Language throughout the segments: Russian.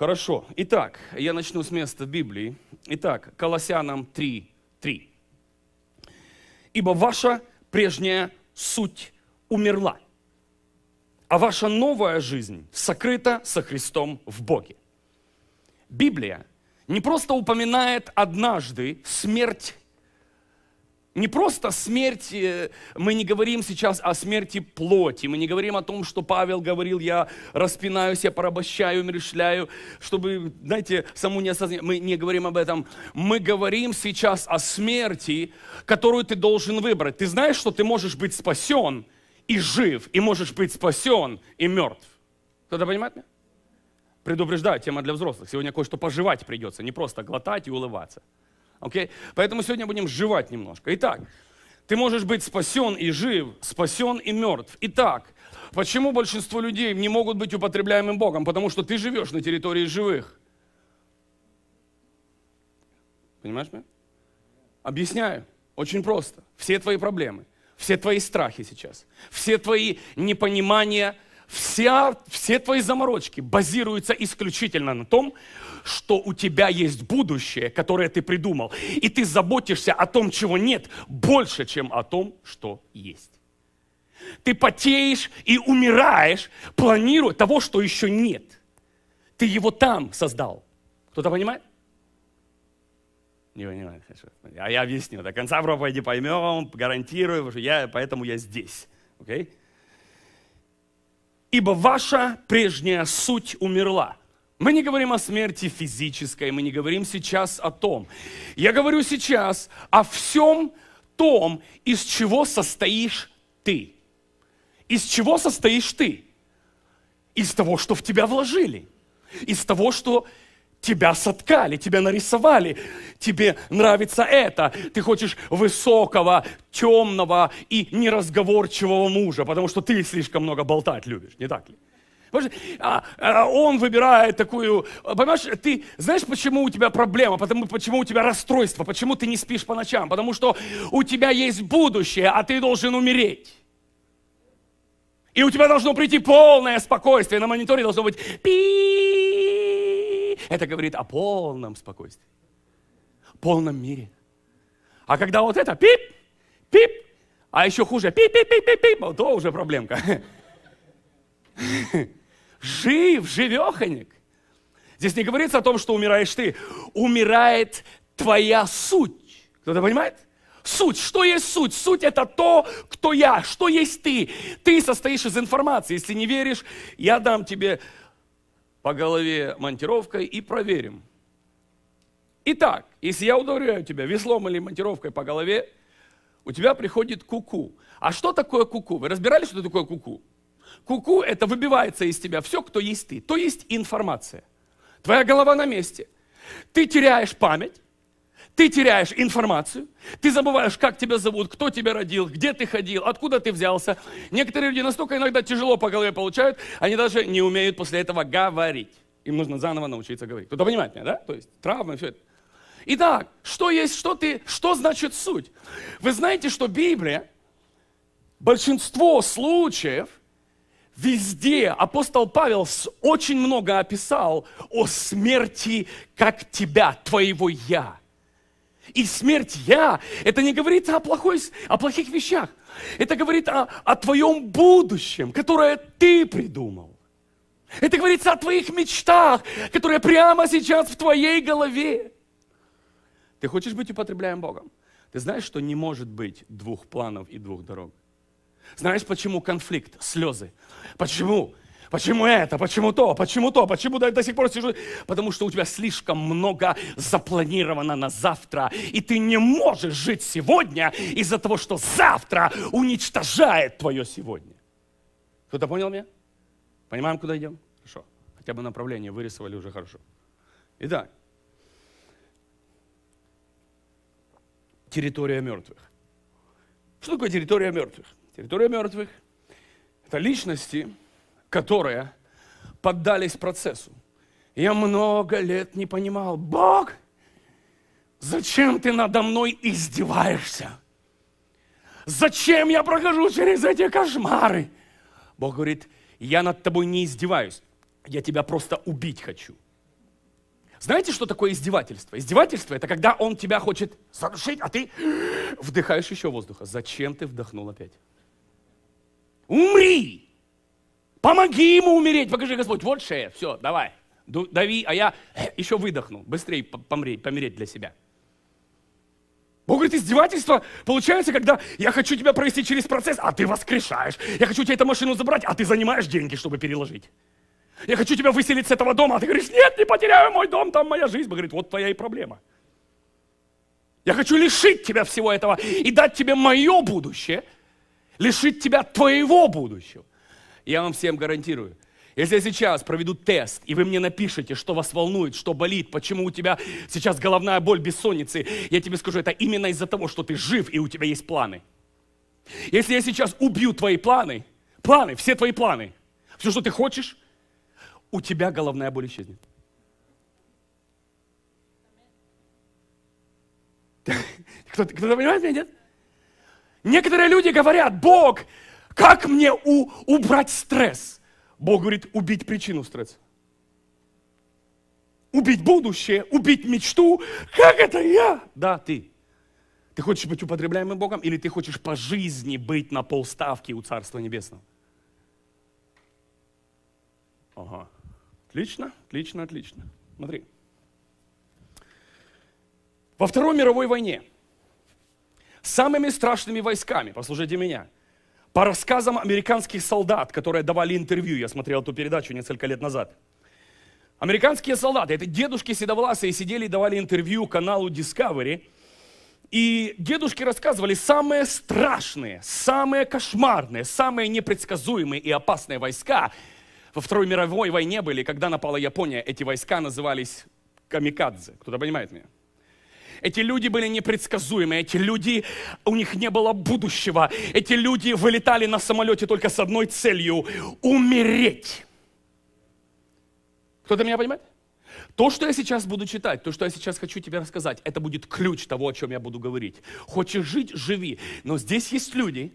Хорошо. Итак, я начну с места Библии. Итак, Колоссянам 3, 3. «Ибо ваша прежняя суть умерла, а ваша новая жизнь сокрыта со Христом в Боге». Библия не просто упоминает однажды смерть не просто смерти. Э, мы не говорим сейчас о смерти плоти, мы не говорим о том, что Павел говорил, я распинаюсь, я порабощаю, умерщвляю, чтобы, знаете, саму не осознать. Мы не говорим об этом. Мы говорим сейчас о смерти, которую ты должен выбрать. Ты знаешь, что ты можешь быть спасен и жив, и можешь быть спасен и мертв. Кто-то понимает меня? Предупреждаю, тема для взрослых. Сегодня кое-что пожевать придется, не просто глотать и улыбаться. Okay? Поэтому сегодня будем жевать немножко. Итак, ты можешь быть спасен и жив, спасен и мертв. Итак, почему большинство людей не могут быть употребляемым Богом? Потому что ты живешь на территории живых. Понимаешь меня? Объясняю. Очень просто. Все твои проблемы, все твои страхи сейчас, все твои непонимания – Вся, все твои заморочки базируются исключительно на том, что у тебя есть будущее, которое ты придумал. И ты заботишься о том, чего нет, больше, чем о том, что есть. Ты потеешь и умираешь, планируя того, что еще нет. Ты его там создал. Кто-то понимает? Не понимает, хорошо. А я объясню. До конца проповеди поймем, гарантирую, что я, поэтому я здесь. Окей? Okay? ибо ваша прежняя суть умерла. Мы не говорим о смерти физической, мы не говорим сейчас о том. Я говорю сейчас о всем том, из чего состоишь ты. Из чего состоишь ты? Из того, что в тебя вложили. Из того, что Тебя соткали, тебя нарисовали, тебе нравится это. Ты хочешь высокого, темного и неразговорчивого мужа, потому что ты слишком много болтать любишь, не так ли? А, а он выбирает такую, понимаешь, ты знаешь, почему у тебя проблема, потому, почему у тебя расстройство, почему ты не спишь по ночам, потому что у тебя есть будущее, а ты должен умереть. И у тебя должно прийти полное спокойствие, на мониторе должно быть пи это говорит о полном спокойствии, полном мире. А когда вот это пип, пип, а еще хуже пип, пип, пип, пип, пип, то уже проблемка. Жив, живеханик. Здесь не говорится о том, что умираешь ты. Умирает твоя суть. Кто-то понимает? Суть. Что есть суть? Суть это то, кто я. Что есть ты? Ты состоишь из информации. Если не веришь, я дам тебе по голове монтировкой и проверим. Итак, если я удовлетворяю тебя веслом или монтировкой по голове, у тебя приходит куку. -ку. А что такое куку? -ку? Вы разбирались, что такое куку? Куку -ку это выбивается из тебя все, кто есть ты. То есть информация. Твоя голова на месте. Ты теряешь память, ты теряешь информацию, ты забываешь, как тебя зовут, кто тебя родил, где ты ходил, откуда ты взялся. Некоторые люди настолько иногда тяжело по голове получают, они даже не умеют после этого говорить. Им нужно заново научиться говорить. Кто-то понимает меня, да? То есть травмы, все это. Итак, что есть, что ты, что значит суть? Вы знаете, что Библия, большинство случаев, везде апостол Павел очень много описал о смерти как тебя, твоего «я» и смерть я. Это не говорит о, плохой, о плохих вещах. Это говорит о, о твоем будущем, которое ты придумал. Это говорится о твоих мечтах, которые прямо сейчас в твоей голове. Ты хочешь быть употребляем Богом? Ты знаешь, что не может быть двух планов и двух дорог? Знаешь, почему конфликт, слезы? Почему Почему это? Почему то? Почему то? Почему до, до сих пор сижу? Потому что у тебя слишком много запланировано на завтра. И ты не можешь жить сегодня из-за того, что завтра уничтожает твое сегодня. Кто-то понял меня? Понимаем, куда идем? Хорошо. Хотя бы направление вырисовали уже хорошо. Итак, территория мертвых. Что такое территория мертвых? Территория мертвых – это личности, которые поддались процессу. Я много лет не понимал, Бог, зачем ты надо мной издеваешься? Зачем я прохожу через эти кошмары? Бог говорит, я над тобой не издеваюсь, я тебя просто убить хочу. Знаете, что такое издевательство? Издевательство – это когда он тебя хочет задушить, а ты вдыхаешь еще воздуха. Зачем ты вдохнул опять? Умри! Помоги ему умереть. Покажи, Господь, вот шея, все, давай. Дави, а я э, еще выдохну. Быстрее помреть, помереть для себя. Бог говорит, издевательство получается, когда я хочу тебя провести через процесс, а ты воскрешаешь. Я хочу тебе эту машину забрать, а ты занимаешь деньги, чтобы переложить. Я хочу тебя выселить с этого дома, а ты говоришь, нет, не потеряю мой дом, там моя жизнь. Бог говорит, вот твоя и проблема. Я хочу лишить тебя всего этого и дать тебе мое будущее, лишить тебя твоего будущего. Я вам всем гарантирую. Если я сейчас проведу тест, и вы мне напишете, что вас волнует, что болит, почему у тебя сейчас головная боль бессонницы, я тебе скажу, это именно из-за того, что ты жив и у тебя есть планы. Если я сейчас убью твои планы, планы, все твои планы, все, что ты хочешь, у тебя головная боль исчезнет. Кто-то кто понимает меня, нет? Некоторые люди говорят, Бог, как мне у, убрать стресс? Бог говорит, убить причину стресса. Убить будущее, убить мечту. Как это я? Да, ты. Ты хочешь быть употребляемым Богом или ты хочешь по жизни быть на полставки у Царства Небесного? Ага. Отлично, отлично, отлично. Смотри. Во Второй мировой войне самыми страшными войсками, послушайте меня, по рассказам американских солдат, которые давали интервью, я смотрел эту передачу несколько лет назад. Американские солдаты, это дедушки седовласые, сидели и давали интервью каналу Discovery. И дедушки рассказывали самые страшные, самые кошмарные, самые непредсказуемые и опасные войска во Второй мировой войне были, когда напала Япония. Эти войска назывались камикадзе. Кто-то понимает меня? Эти люди были непредсказуемы, эти люди, у них не было будущего. Эти люди вылетали на самолете только с одной целью – умереть. Кто-то меня понимает? То, что я сейчас буду читать, то, что я сейчас хочу тебе рассказать, это будет ключ того, о чем я буду говорить. Хочешь жить – живи. Но здесь есть люди,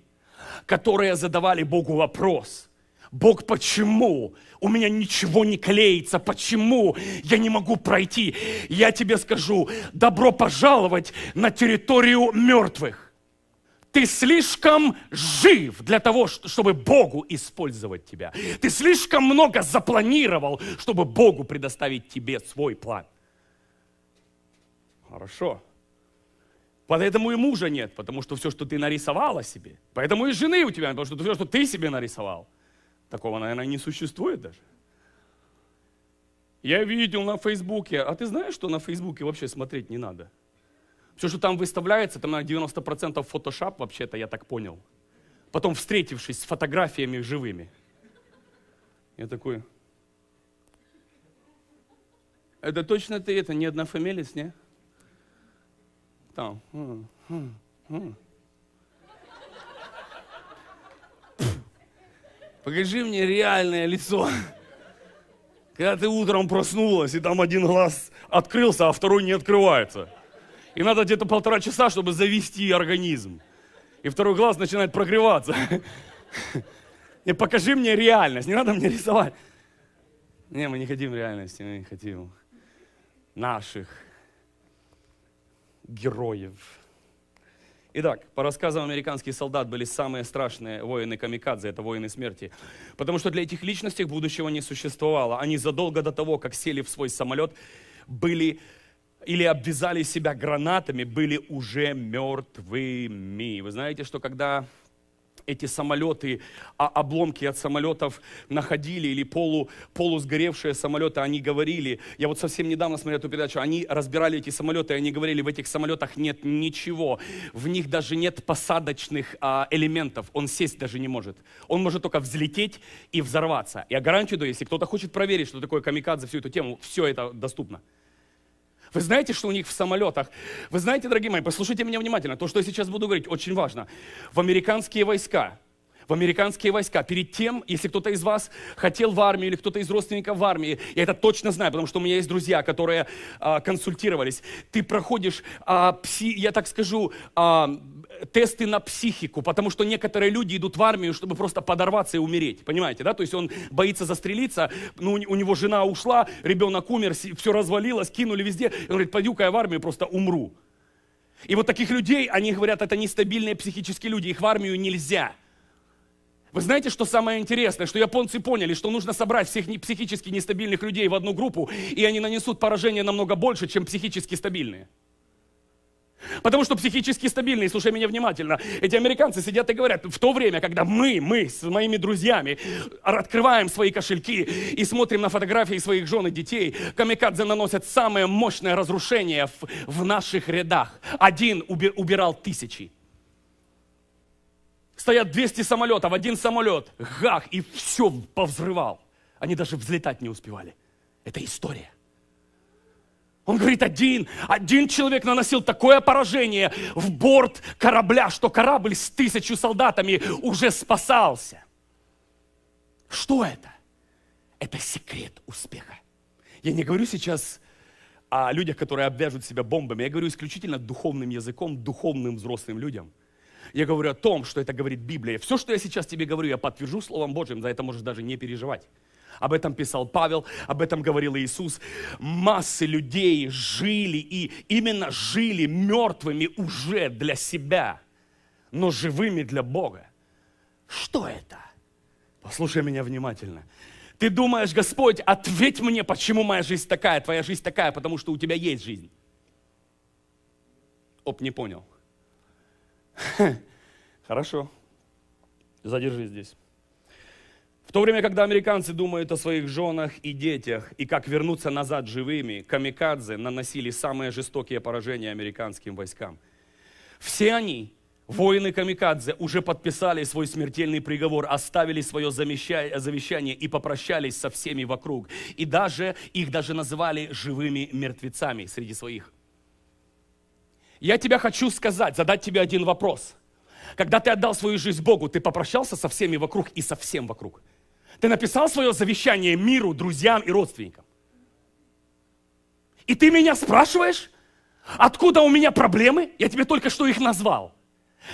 которые задавали Богу вопрос – Бог, почему? У меня ничего не клеится. Почему? Я не могу пройти. Я тебе скажу, добро пожаловать на территорию мертвых. Ты слишком жив для того, чтобы Богу использовать тебя. Ты слишком много запланировал, чтобы Богу предоставить тебе свой план. Хорошо. Поэтому и мужа нет, потому что все, что ты нарисовала себе. Поэтому и жены у тебя, потому что все, что ты себе нарисовал – Такого, наверное, не существует даже. Я видел на Фейсбуке. А ты знаешь, что на Фейсбуке вообще смотреть не надо? Все, что там выставляется, там на 90% фотошап, вообще-то, я так понял. Потом встретившись с фотографиями живыми. Я такой, это точно ты, это не одна однофамилец, не? Там. М «Хм, -м хм, -м хм, Покажи мне реальное лицо. Когда ты утром проснулась, и там один глаз открылся, а второй не открывается. И надо где-то полтора часа, чтобы завести организм. И второй глаз начинает прогреваться. И покажи мне реальность, не надо мне рисовать. Не, мы не хотим реальности, мы хотим наших героев. Итак, по рассказам американских солдат были самые страшные воины камикадзе, это воины смерти. Потому что для этих личностей будущего не существовало. Они задолго до того, как сели в свой самолет, были или обвязали себя гранатами, были уже мертвыми. Вы знаете, что когда эти самолеты, а обломки от самолетов находили, или полу, полусгоревшие самолеты, они говорили, я вот совсем недавно смотрел эту передачу, они разбирали эти самолеты, и они говорили, в этих самолетах нет ничего, в них даже нет посадочных а, элементов, он сесть даже не может. Он может только взлететь и взорваться. Я гарантирую, если кто-то хочет проверить, что такое камикадзе, всю эту тему, все это доступно. Вы знаете, что у них в самолетах? Вы знаете, дорогие мои, послушайте меня внимательно. То, что я сейчас буду говорить, очень важно. В американские войска в американские войска. Перед тем, если кто-то из вас хотел в армию или кто-то из родственников в армии, я это точно знаю, потому что у меня есть друзья, которые а, консультировались. Ты проходишь, а, пси, я так скажу, а, тесты на психику, потому что некоторые люди идут в армию, чтобы просто подорваться и умереть, понимаете, да? То есть он боится застрелиться, ну, у него жена ушла, ребенок умер, все развалилось, кинули везде. И он говорит, пойду-ка я в армию, просто умру. И вот таких людей, они говорят, это нестабильные психические люди, их в армию нельзя. Вы знаете, что самое интересное? Что японцы поняли, что нужно собрать всех психически нестабильных людей в одну группу, и они нанесут поражение намного больше, чем психически стабильные. Потому что психически стабильные, слушай меня внимательно, эти американцы сидят и говорят, в то время, когда мы, мы с моими друзьями открываем свои кошельки и смотрим на фотографии своих жен и детей, камикадзе наносят самое мощное разрушение в, в наших рядах. Один уби, убирал тысячи. Стоят 200 самолетов, один самолет, гах, и все повзрывал. Они даже взлетать не успевали. Это история. Он говорит, один, один человек наносил такое поражение в борт корабля, что корабль с тысячу солдатами уже спасался. Что это? Это секрет успеха. Я не говорю сейчас о людях, которые обвяжут себя бомбами. Я говорю исключительно духовным языком, духовным взрослым людям. Я говорю о том, что это говорит Библия. Все, что я сейчас тебе говорю, я подтвержу Словом Божьим, за это можешь даже не переживать. Об этом писал Павел, об этом говорил Иисус. Массы людей жили и именно жили мертвыми уже для себя, но живыми для Бога. Что это? Послушай меня внимательно. Ты думаешь, Господь, ответь мне, почему моя жизнь такая, твоя жизнь такая, потому что у тебя есть жизнь. Оп, не понял. Хорошо. Задержи здесь. В то время, когда американцы думают о своих женах и детях и как вернуться назад живыми, камикадзе наносили самые жестокие поражения американским войскам. Все они, воины камикадзе, уже подписали свой смертельный приговор, оставили свое завещание и попрощались со всеми вокруг. И даже их даже называли живыми мертвецами среди своих. Я тебя хочу сказать, задать тебе один вопрос. Когда ты отдал свою жизнь Богу, ты попрощался со всеми вокруг и со всем вокруг – ты написал свое завещание миру, друзьям и родственникам. И ты меня спрашиваешь, откуда у меня проблемы? Я тебе только что их назвал.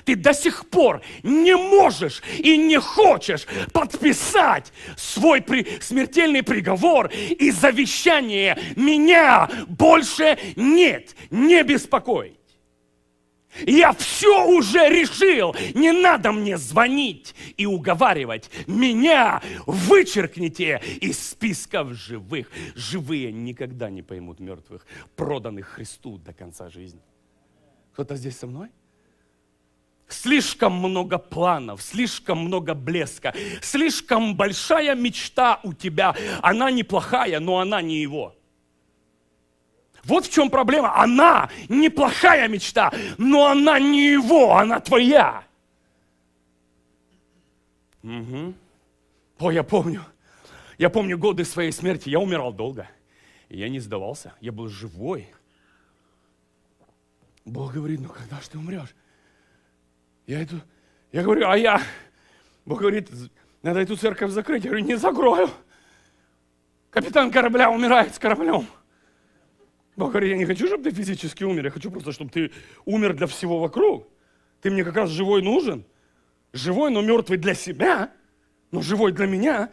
Ты до сих пор не можешь и не хочешь подписать свой при... смертельный приговор и завещание меня больше нет, не беспокой. Я все уже решил. Не надо мне звонить и уговаривать. Меня вычеркните из списков живых. Живые никогда не поймут мертвых, проданных Христу до конца жизни. Кто-то здесь со мной? Слишком много планов, слишком много блеска, слишком большая мечта у тебя. Она неплохая, но она не его. Вот в чем проблема. Она неплохая мечта, но она не его, она твоя. Угу. О, я помню. Я помню годы своей смерти. Я умирал долго. я не сдавался. Я был живой. Бог говорит, ну когда же ты умрешь? Я иду, я говорю, а я, Бог говорит, надо эту церковь закрыть. Я говорю, не закрою. Капитан корабля умирает с кораблем. Но ну, а, говорю, я не хочу, чтобы ты физически умер, я хочу просто, чтобы ты умер для всего вокруг. Ты мне как раз живой нужен. Живой, но мертвый для себя, но живой для меня.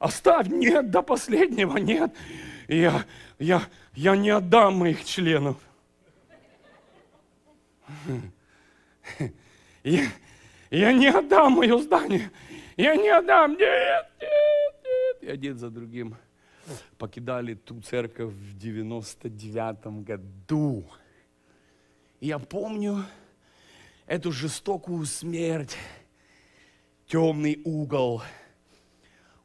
Оставь, нет, до последнего, нет. Я, я, я не отдам моих членов. Я, я не отдам мое здание. Я не отдам. Нет, нет, нет. И один за другим покидали ту церковь в 99 году. И я помню эту жестокую смерть, темный угол,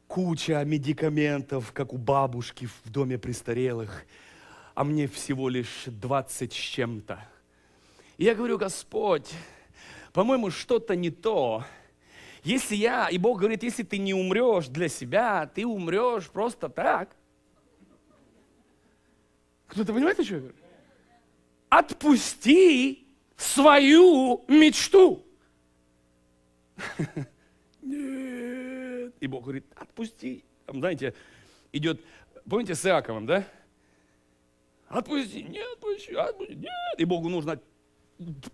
куча медикаментов, как у бабушки в доме престарелых, а мне всего лишь 20 с чем-то. И я говорю, Господь, по-моему, что-то не то. Если я, и Бог говорит, если ты не умрешь для себя, ты умрешь просто так. Кто-то понимает, о чем я говорю? Отпусти свою мечту. Нет. И Бог говорит, отпусти. Там, знаете, идет, помните с Иаковом, да? Отпусти, нет, отпусти, отпусти, нет. И Богу нужно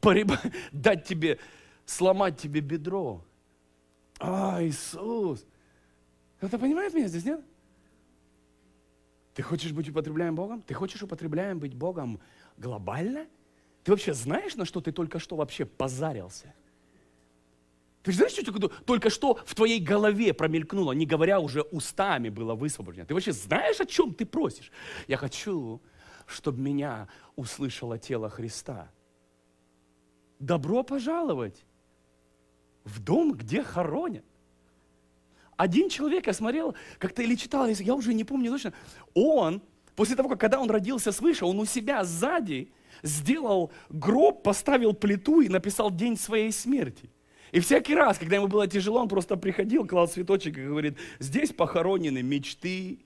пореб... дать тебе, сломать тебе бедро. А, Иисус! Кто-то понимает меня здесь, нет? Ты хочешь быть употребляем Богом? Ты хочешь употребляем быть Богом глобально? Ты вообще знаешь, на что ты только что вообще позарился? Ты же знаешь, что только что в твоей голове промелькнуло, не говоря уже устами было высвобождено. Ты вообще знаешь, о чем ты просишь? Я хочу, чтобы меня услышало тело Христа. Добро пожаловать! в дом, где хоронят. Один человек, я смотрел, как-то или читал, я уже не помню точно, он, после того, как когда он родился свыше, он у себя сзади сделал гроб, поставил плиту и написал день своей смерти. И всякий раз, когда ему было тяжело, он просто приходил, клал цветочек и говорит, здесь похоронены мечты,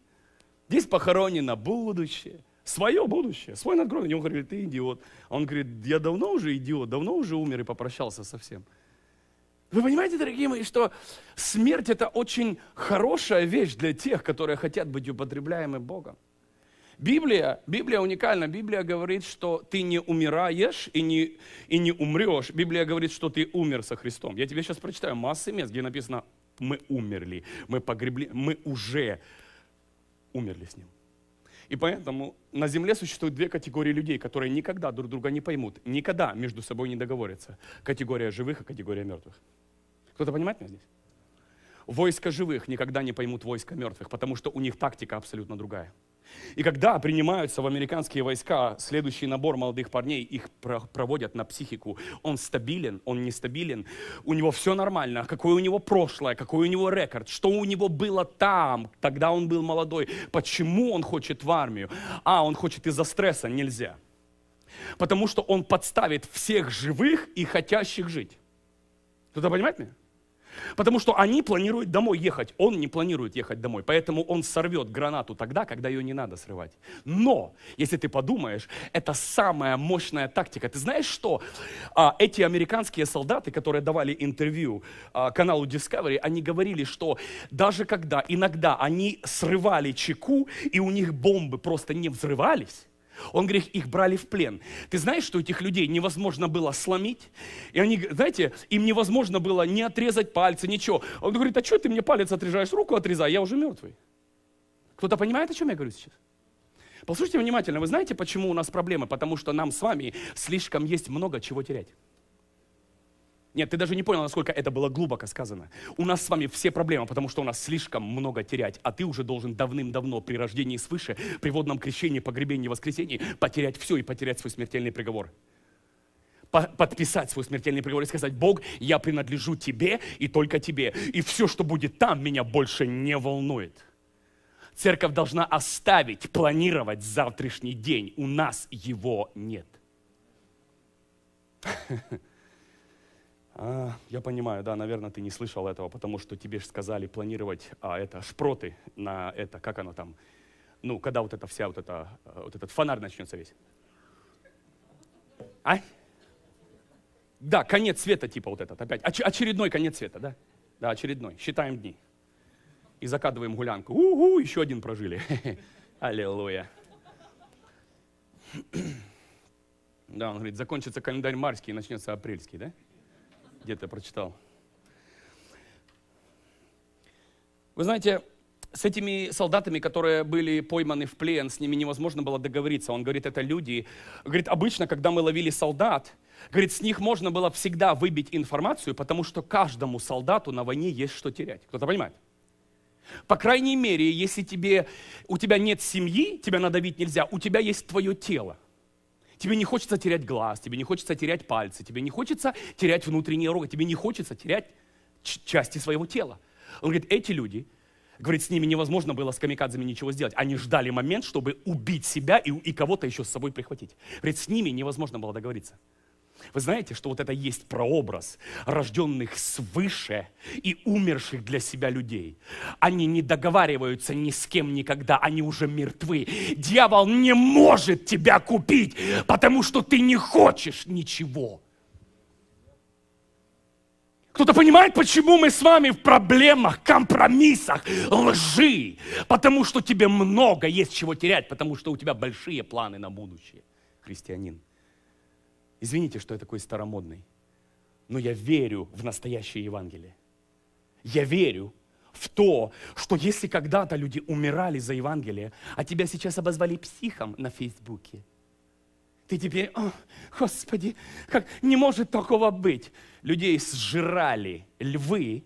здесь похоронено будущее, свое будущее, свой надгробник. И он говорит, ты идиот. А он говорит, я давно уже идиот, давно уже умер и попрощался со всем. Вы понимаете, дорогие мои, что смерть – это очень хорошая вещь для тех, которые хотят быть употребляемы Богом. Библия, Библия уникальна. Библия говорит, что ты не умираешь и не, и не умрешь. Библия говорит, что ты умер со Христом. Я тебе сейчас прочитаю массы мест, где написано «мы умерли», «мы погребли», «мы уже умерли с Ним». И поэтому на Земле существуют две категории людей, которые никогда друг друга не поймут, никогда между собой не договорятся. Категория живых и категория мертвых. Кто-то понимает меня здесь? Войско живых никогда не поймут войско мертвых, потому что у них тактика абсолютно другая. И когда принимаются в американские войска следующий набор молодых парней, их проводят на психику. Он стабилен, он нестабилен, у него все нормально, какое у него прошлое, какой у него рекорд, что у него было там, тогда он был молодой, почему он хочет в армию. А, он хочет из-за стресса, нельзя. Потому что он подставит всех живых и хотящих жить. Кто-то понимает меня? Потому что они планируют домой ехать, он не планирует ехать домой, поэтому он сорвет гранату тогда, когда ее не надо срывать. Но, если ты подумаешь, это самая мощная тактика. Ты знаешь что? А, эти американские солдаты, которые давали интервью а, каналу Discovery, они говорили, что даже когда иногда они срывали чеку, и у них бомбы просто не взрывались, он говорит, их брали в плен. Ты знаешь, что этих людей невозможно было сломить? И они, знаете, им невозможно было не отрезать пальцы, ничего. Он говорит, а что ты мне палец отрезаешь, руку отрезай, я уже мертвый. Кто-то понимает, о чем я говорю сейчас? Послушайте внимательно, вы знаете, почему у нас проблемы? Потому что нам с вами слишком есть много чего терять. Нет, ты даже не понял, насколько это было глубоко сказано. У нас с вами все проблемы, потому что у нас слишком много терять, а ты уже должен давным-давно при рождении свыше, при водном крещении, погребении, воскресении потерять все и потерять свой смертельный приговор. подписать свой смертельный приговор и сказать, Бог, я принадлежу тебе и только тебе. И все, что будет там, меня больше не волнует. Церковь должна оставить, планировать завтрашний день. У нас его нет. А, я понимаю, да, наверное, ты не слышал этого, потому что тебе же сказали планировать а, это, шпроты на это, как оно там, ну, когда вот эта вся, вот, эта э, вот этот фонарь начнется весь. А? Да, конец света типа вот этот опять. Оч- очередной конец света, да? Да, очередной. Считаем дни. И закадываем гулянку. У-у, еще один прожили. Аллилуйя. Да, он говорит, закончится календарь марский и начнется апрельский, да? где-то прочитал. Вы знаете, с этими солдатами, которые были пойманы в плен, с ними невозможно было договориться. Он говорит, это люди. Говорит, обычно, когда мы ловили солдат, говорит, с них можно было всегда выбить информацию, потому что каждому солдату на войне есть что терять. Кто-то понимает? По крайней мере, если тебе, у тебя нет семьи, тебя надавить нельзя, у тебя есть твое тело. Тебе не хочется терять глаз, тебе не хочется терять пальцы, тебе не хочется терять внутренние органы, тебе не хочется терять части своего тела. Он говорит, эти люди, говорит, с ними невозможно было с камикадзами ничего сделать. Они ждали момент, чтобы убить себя и, и кого-то еще с собой прихватить. Говорит, с ними невозможно было договориться. Вы знаете, что вот это есть прообраз рожденных свыше и умерших для себя людей. Они не договариваются ни с кем никогда, они уже мертвы. Дьявол не может тебя купить, потому что ты не хочешь ничего. Кто-то понимает, почему мы с вами в проблемах, компромиссах, лжи? Потому что тебе много есть чего терять, потому что у тебя большие планы на будущее, христианин. Извините, что я такой старомодный, но я верю в настоящее Евангелие. Я верю в то, что если когда-то люди умирали за Евангелие, а тебя сейчас обозвали психом на Фейсбуке, ты теперь, О, Господи, как не может такого быть. Людей сжирали львы,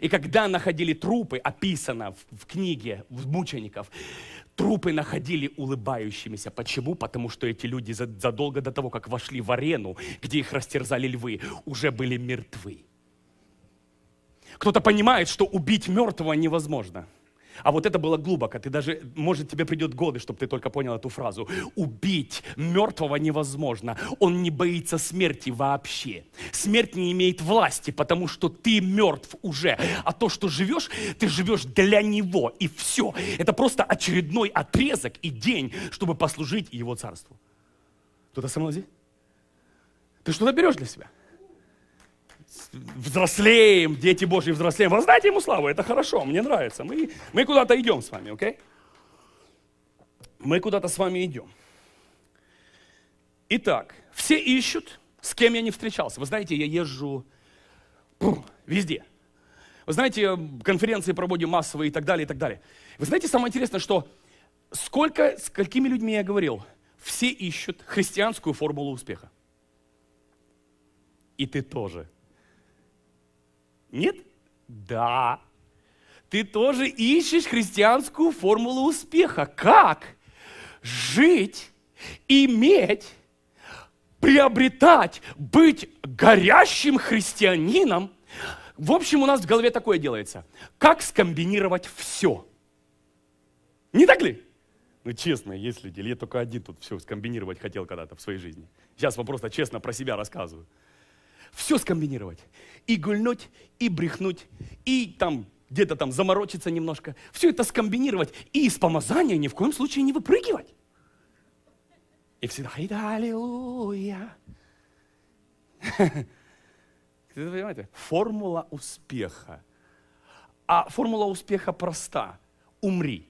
и когда находили трупы, описано в, в книге в мучеников, Трупы находили улыбающимися. Почему? Потому что эти люди задолго до того, как вошли в арену, где их растерзали львы, уже были мертвы. Кто-то понимает, что убить мертвого невозможно – а вот это было глубоко. Ты даже, может, тебе придет годы, чтобы ты только понял эту фразу. Убить мертвого невозможно. Он не боится смерти вообще. Смерть не имеет власти, потому что ты мертв уже. А то, что живешь, ты живешь для него. И все. Это просто очередной отрезок и день, чтобы послужить его царству. Кто-то со мной здесь? Ты что-то берешь для себя? взрослеем, дети Божьи взрослеем. Воздайте Ему славу, это хорошо, мне нравится. Мы, мы куда-то идем с вами, окей? Okay? Мы куда-то с вами идем. Итак, все ищут, с кем я не встречался. Вы знаете, я езжу пу, везде. Вы знаете, конференции проводим массовые и так далее, и так далее. Вы знаете, самое интересное, что сколько, с какими людьми я говорил, все ищут христианскую формулу успеха. И ты тоже. Нет? Да. Ты тоже ищешь христианскую формулу успеха. Как жить, иметь, приобретать, быть горящим христианином. В общем, у нас в голове такое делается. Как скомбинировать все? Не так ли? Ну, честно, если я только один тут все скомбинировать хотел когда-то в своей жизни. Сейчас вам просто честно про себя рассказываю все скомбинировать. И гульнуть, и брехнуть, и там где-то там заморочиться немножко. Все это скомбинировать. И из помазания ни в коем случае не выпрыгивать. И всегда, и аллилуйя. Вы понимаете? Формула успеха. А формула успеха проста. Умри.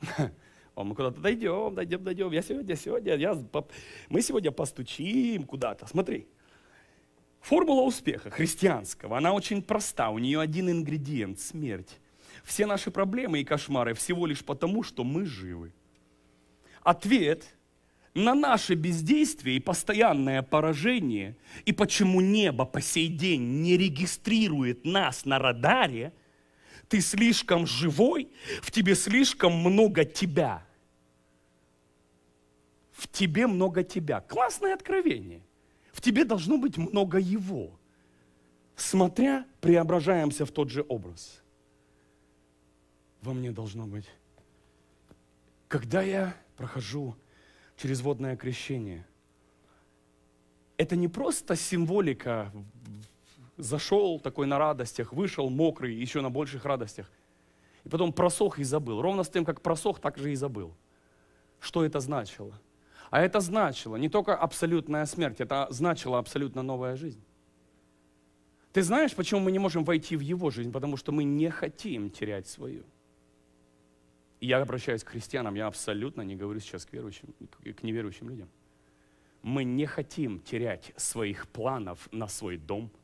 А мы куда-то дойдем, дойдем, дойдем. Я сегодня, сегодня, я, мы сегодня постучим куда-то. Смотри, формула успеха христианского, она очень проста. У нее один ингредиент – смерть. Все наши проблемы и кошмары всего лишь потому, что мы живы. Ответ на наше бездействие и постоянное поражение, и почему небо по сей день не регистрирует нас на радаре – ты слишком живой, в тебе слишком много тебя. В тебе много тебя. Классное откровение. В тебе должно быть много его. Смотря, преображаемся в тот же образ. Во мне должно быть. Когда я прохожу через водное крещение, это не просто символика зашел такой на радостях, вышел мокрый, еще на больших радостях. И потом просох и забыл. Ровно с тем, как просох, так же и забыл. Что это значило? А это значило не только абсолютная смерть, это значило абсолютно новая жизнь. Ты знаешь, почему мы не можем войти в его жизнь? Потому что мы не хотим терять свою. И я обращаюсь к христианам, я абсолютно не говорю сейчас к, верующим, к неверующим людям. Мы не хотим терять своих планов на свой дом –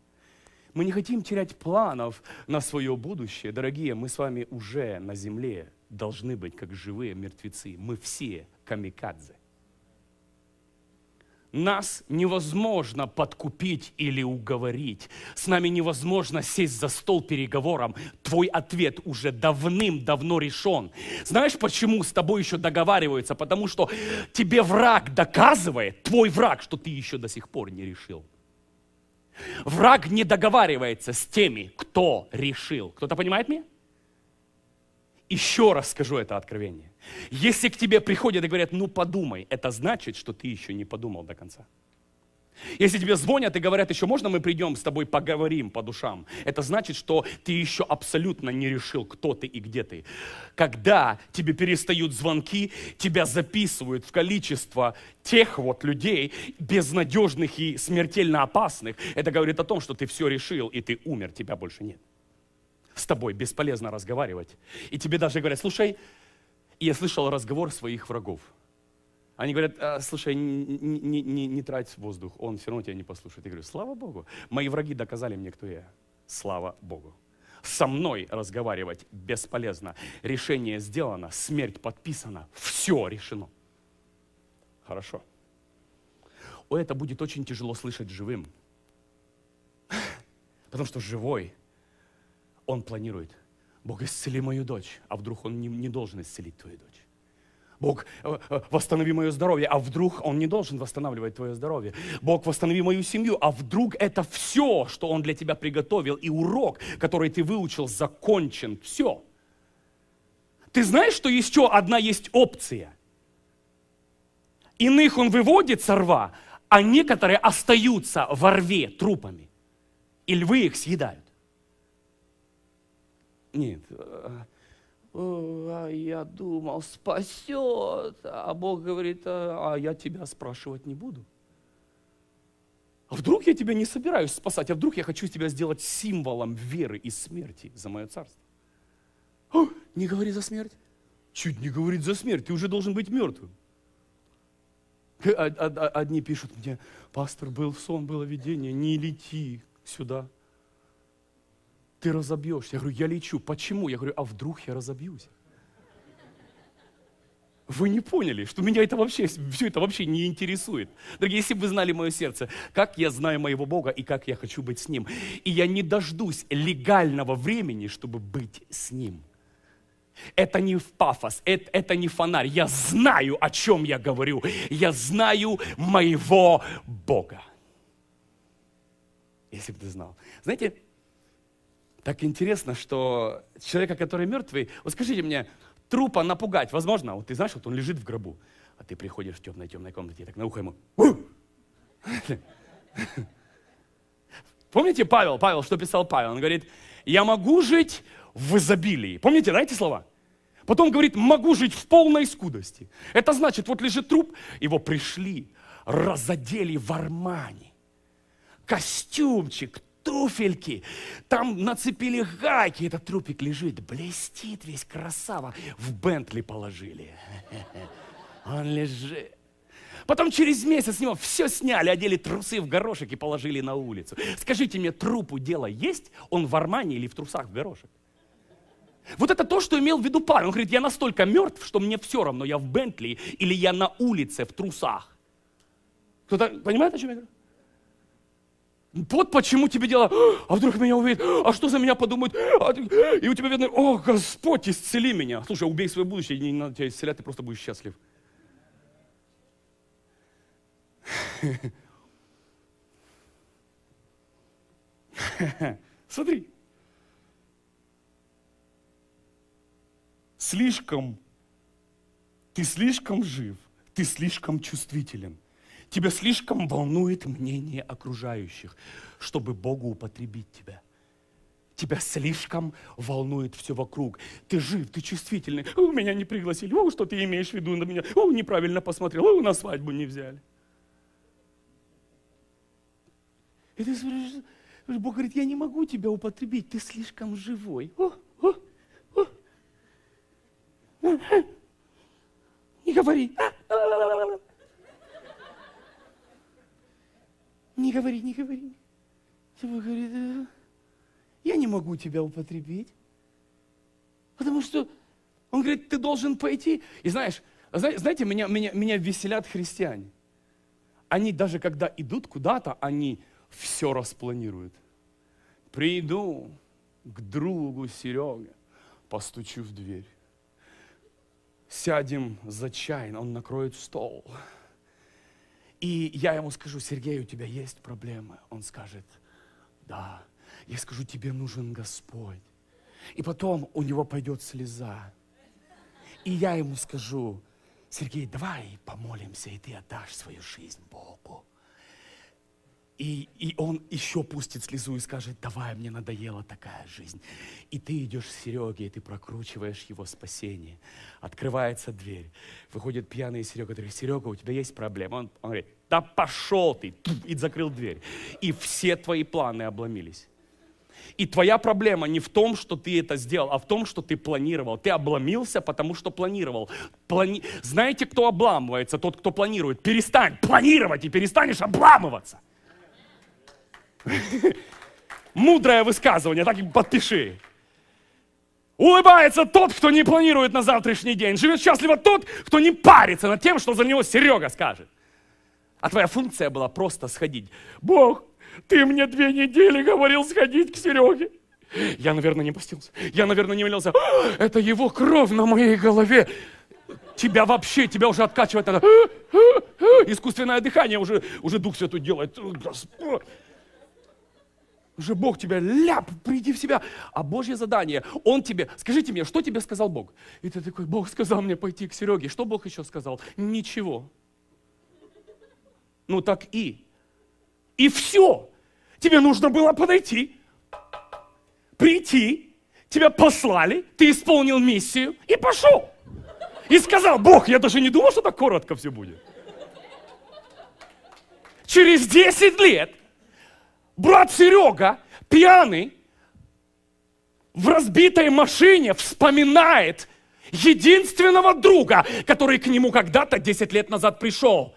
мы не хотим терять планов на свое будущее. Дорогие, мы с вами уже на земле должны быть как живые мертвецы. Мы все камикадзе. Нас невозможно подкупить или уговорить. С нами невозможно сесть за стол переговором. Твой ответ уже давным-давно решен. Знаешь, почему с тобой еще договариваются? Потому что тебе враг доказывает, твой враг, что ты еще до сих пор не решил. Враг не договаривается с теми, кто решил. Кто-то понимает меня? Еще раз скажу это откровение. Если к тебе приходят и говорят, ну подумай, это значит, что ты еще не подумал до конца. Если тебе звонят и говорят, еще можно мы придем с тобой поговорим по душам, это значит, что ты еще абсолютно не решил, кто ты и где ты. Когда тебе перестают звонки, тебя записывают в количество тех вот людей, безнадежных и смертельно опасных, это говорит о том, что ты все решил, и ты умер, тебя больше нет. С тобой бесполезно разговаривать. И тебе даже говорят, слушай, я слышал разговор своих врагов – они говорят, «А, слушай, не, не, не, трать воздух, он все равно тебя не послушает. Я говорю, слава Богу, мои враги доказали мне, кто я. Слава Богу. Со мной разговаривать бесполезно. Решение сделано, смерть подписана, все решено. Хорошо. О, это будет очень тяжело слышать живым. Потому что живой, он планирует. Бог, исцели мою дочь. А вдруг он не, не должен исцелить твою дочь? Бог, э, э, восстанови мое здоровье, а вдруг Он не должен восстанавливать твое здоровье. Бог, восстанови мою семью, а вдруг это все, что Он для тебя приготовил, и урок, который ты выучил, закончен, все. Ты знаешь, что еще одна есть опция? Иных Он выводит со рва, а некоторые остаются во рве трупами, и львы их съедают. Нет, э, «Э, а я думал, спасет. А Бог говорит, «Э, а я тебя спрашивать не буду. А вдруг я тебя не собираюсь спасать, а вдруг я хочу тебя сделать символом веры и смерти за мое царство? О, не говори за смерть. Чуть не говорит за смерть, ты уже должен быть мертвым. «Э, одни пишут мне, пастор, был сон, было видение, не лети сюда ты разобьешься. Я говорю, я лечу. Почему? Я говорю, а вдруг я разобьюсь? Вы не поняли, что меня это вообще, все это вообще не интересует. Дорогие, если бы вы знали мое сердце, как я знаю моего Бога и как я хочу быть с Ним. И я не дождусь легального времени, чтобы быть с Ним. Это не пафос, это, это не фонарь. Я знаю, о чем я говорю. Я знаю моего Бога. Если бы ты знал. Знаете, так интересно, что человека, который мертвый, вот скажите мне, трупа напугать возможно? Вот ты знаешь, вот он лежит в гробу, а ты приходишь в темной-темной комнате, и так на ухо ему. Помните Павел, Павел, что писал Павел? Он говорит, я могу жить в изобилии. Помните, да, эти слова? Потом говорит, могу жить в полной скудости. Это значит, вот лежит труп, его пришли, разодели в армане. Костюмчик, туфельки, там нацепили гайки, этот трупик лежит, блестит весь красава, в Бентли положили. Он лежит. Потом через месяц с него все сняли, одели трусы в горошек и положили на улицу. Скажите мне, трупу дело есть? Он в армане или в трусах в горошек? Вот это то, что имел в виду парень. Он говорит, я настолько мертв, что мне все равно, я в Бентли или я на улице в трусах. Кто-то понимает, о чем я говорю? Вот почему тебе дело, а вдруг меня увидят? а что за меня подумают, а, и у тебя видно, о, Господь, исцели меня. Слушай, убей свое будущее, не надо тебя исцелять, ты просто будешь счастлив. Смотри. Слишком, ты слишком жив, ты слишком чувствителен. Тебя слишком волнует мнение окружающих, чтобы Богу употребить тебя. Тебя слишком волнует все вокруг. Ты жив, ты чувствительный. О, меня не пригласили. О, что ты имеешь в виду на меня? О, неправильно посмотрел. О, на свадьбу не взяли. И ты смотришь, Бог говорит, я не могу тебя употребить, ты слишком живой. О, о, о. Не говори. Не говори, не говори. Тебе типа, говорит, «Э, я не могу тебя употребить. Потому что, он говорит, ты должен пойти. И знаешь, знаете, меня, меня, меня веселят христиане. Они даже когда идут куда-то, они все распланируют. Приду к другу Сереге, постучу в дверь. Сядем за чай, он накроет стол. И я ему скажу, Сергей, у тебя есть проблемы? Он скажет, да. Я скажу, тебе нужен Господь. И потом у него пойдет слеза. И я ему скажу, Сергей, давай помолимся, и ты отдашь свою жизнь Богу. И, и он еще пустит слезу и скажет, давай, мне надоела такая жизнь. И ты идешь к Сереге, и ты прокручиваешь его спасение. Открывается дверь. Выходит пьяный Серега, говорит, Серега, у тебя есть проблема? Он, он говорит, да пошел ты! И закрыл дверь. И все твои планы обломились. И твоя проблема не в том, что ты это сделал, а в том, что ты планировал. Ты обломился, потому что планировал. Плани... Знаете, кто обламывается? Тот, кто планирует. Перестань планировать и перестанешь обламываться. Мудрое высказывание, так и подпиши. Улыбается тот, кто не планирует на завтрашний день. Живет счастливо тот, кто не парится над тем, что за него Серега скажет. А твоя функция была просто сходить. Бог, ты мне две недели говорил сходить к Сереге. Я, наверное, не постился. Я, наверное, не молился. «А, это его кровь на моей голове. Тебя вообще, тебя уже откачивает. А, а, Искусственное дыхание уже, уже Дух Святой делает. Господь уже Бог тебя, ляп, приди в себя. А Божье задание, Он тебе, скажите мне, что тебе сказал Бог? И ты такой, Бог сказал мне пойти к Сереге. Что Бог еще сказал? Ничего. Ну так и. И все. Тебе нужно было подойти, прийти, тебя послали, ты исполнил миссию и пошел. И сказал, Бог, я даже не думал, что так коротко все будет. Через 10 лет брат Серега, пьяный, в разбитой машине вспоминает единственного друга, который к нему когда-то 10 лет назад пришел,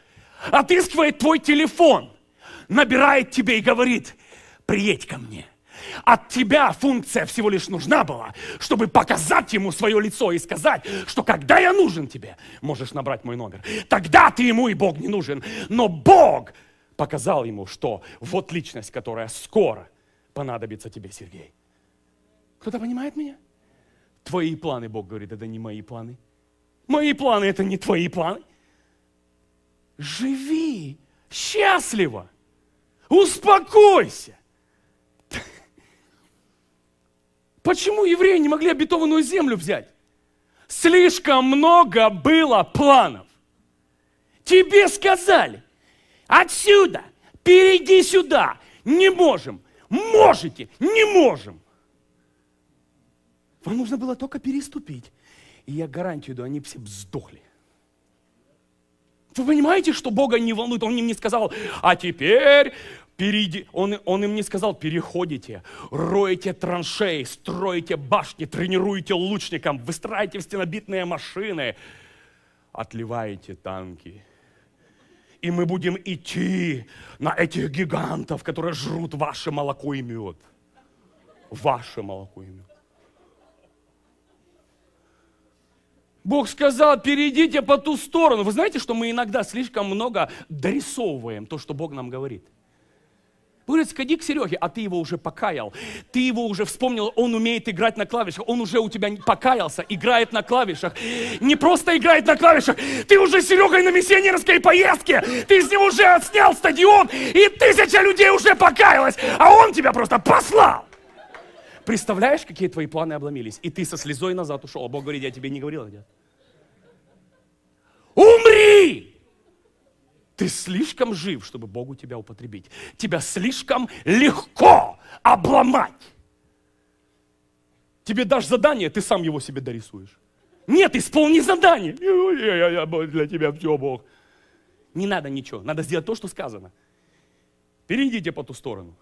отыскивает твой телефон, набирает тебе и говорит, приедь ко мне. От тебя функция всего лишь нужна была, чтобы показать ему свое лицо и сказать, что когда я нужен тебе, можешь набрать мой номер. Тогда ты ему и Бог не нужен. Но Бог показал ему, что вот личность, которая скоро понадобится тебе, Сергей. Кто-то понимает меня? Твои планы, Бог говорит, это не мои планы. Мои планы это не твои планы. Живи счастливо. Успокойся. Почему евреи не могли обетованную землю взять? Слишком много было планов. Тебе сказали, Отсюда! Перейди сюда! Не можем! Можете! Не можем! Вам нужно было только переступить. И я гарантию даю, они все сдохли. Вы понимаете, что Бога не волнует? Он им не сказал, а теперь перейди... он, он им не сказал, переходите, роете траншеи, строите башни, тренируете лучникам, выстраиваете стенобитные машины, отливаете танки. И мы будем идти на этих гигантов, которые жрут ваше молоко и мед. Ваше молоко и мед. Бог сказал, перейдите по ту сторону. Вы знаете, что мы иногда слишком много дорисовываем то, что Бог нам говорит. Бог говорит, сходи к Сереге, а ты его уже покаял. Ты его уже вспомнил, он умеет играть на клавишах. Он уже у тебя покаялся, играет на клавишах. Не просто играет на клавишах, ты уже с Серегой на миссионерской поездке. Ты с ним уже отснял стадион, и тысяча людей уже покаялась, а он тебя просто послал. Представляешь, какие твои планы обломились? И ты со слезой назад ушел. А Бог говорит, я тебе не говорил. А Умри! Ты слишком жив, чтобы Богу тебя употребить. Тебя слишком легко обломать. Тебе дашь задание, ты сам его себе дорисуешь. Нет, исполни задание. Я, я, я, для тебя все, Бог. Не надо ничего. Надо сделать то, что сказано. Перейдите по ту сторону.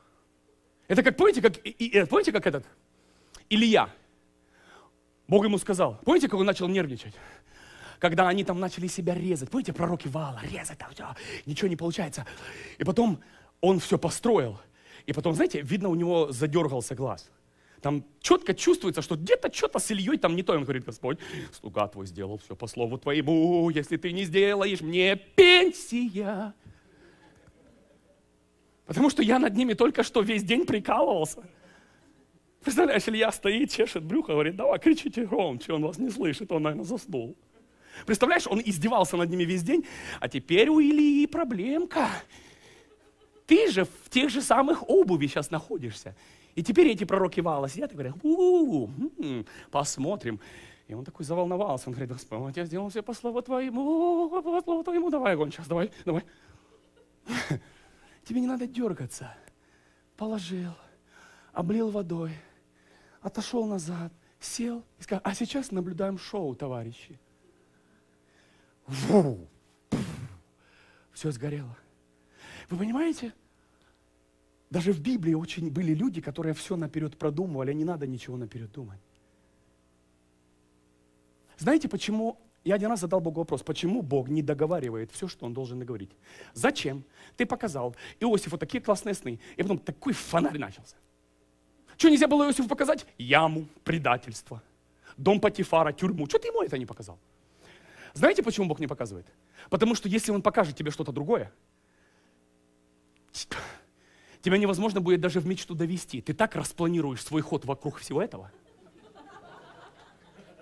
Это как, помните, как, и, и, э, помните, как этот Илья? Бог ему сказал. Помните, как он начал нервничать? когда они там начали себя резать. Помните, пророки Вала, резать там, все, ничего не получается. И потом он все построил. И потом, знаете, видно, у него задергался глаз. Там четко чувствуется, что где-то что-то с Ильей там не то. он говорит, Господь, слуга твой сделал все по слову твоему, если ты не сделаешь мне пенсия. Потому что я над ними только что весь день прикалывался. Представляешь, Илья стоит, чешет брюхо, говорит, давай кричите громче, он вас не слышит, он, наверное, заснул. Представляешь, он издевался над ними весь день, а теперь у Илии проблемка. Ты же в тех же самых обуви сейчас находишься. И теперь эти пророки Вала сидят и говорят, у-у-у, посмотрим. И он такой заволновался, он говорит, Господь, я сделал все по слову Твоему, по слову Твоему, давай огонь сейчас, давай, давай. Тебе не надо дергаться. Положил, облил водой, отошел назад, сел и сказал, а сейчас наблюдаем шоу, товарищи. Фу! Все сгорело. Вы понимаете? Даже в Библии очень были люди, которые все наперед продумывали, а не надо ничего наперед думать. Знаете, почему я один раз задал Богу вопрос, почему Бог не договаривает все, что Он должен договорить? Зачем? Ты показал Иосифу такие классные сны, и потом такой фонарь начался. Что нельзя было Иосифу показать? Яму, предательство, дом Патифара, тюрьму. Что ты ему это не показал? Знаете, почему Бог не показывает? Потому что если Он покажет тебе что-то другое, типа, тебя невозможно будет даже в мечту довести. Ты так распланируешь свой ход вокруг всего этого.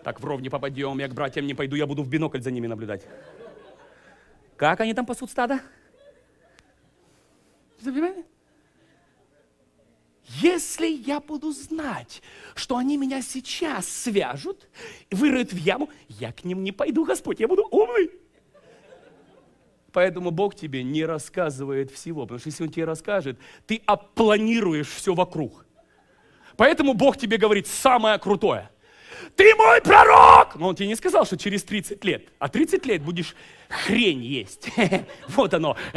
Так вровне попадем, я к братьям не пойду, я буду в бинокль за ними наблюдать. Как они там пасут стадо? Вы понимаете? Если я буду знать, что они меня сейчас свяжут, выроют в яму, я к ним не пойду, Господь, я буду умный. Поэтому Бог тебе не рассказывает всего, потому что если Он тебе расскажет, ты опланируешь все вокруг. Поэтому Бог тебе говорит самое крутое – ты мой пророк! Но он тебе не сказал, что через 30 лет. А 30 лет будешь хрень есть. Вот оно.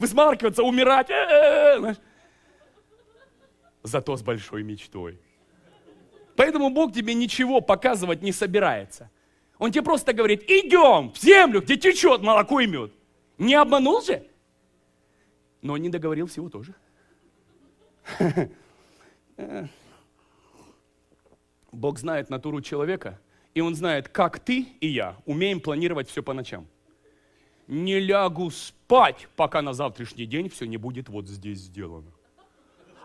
Высмаркиваться, умирать. Зато с большой мечтой. Поэтому Бог тебе ничего показывать не собирается. Он тебе просто говорит, идем в землю, где течет молоко и мед. Не обманул же? Но не договорил всего тоже. Бог знает натуру человека, и Он знает, как ты и я умеем планировать все по ночам. Не лягу спать, пока на завтрашний день все не будет вот здесь сделано.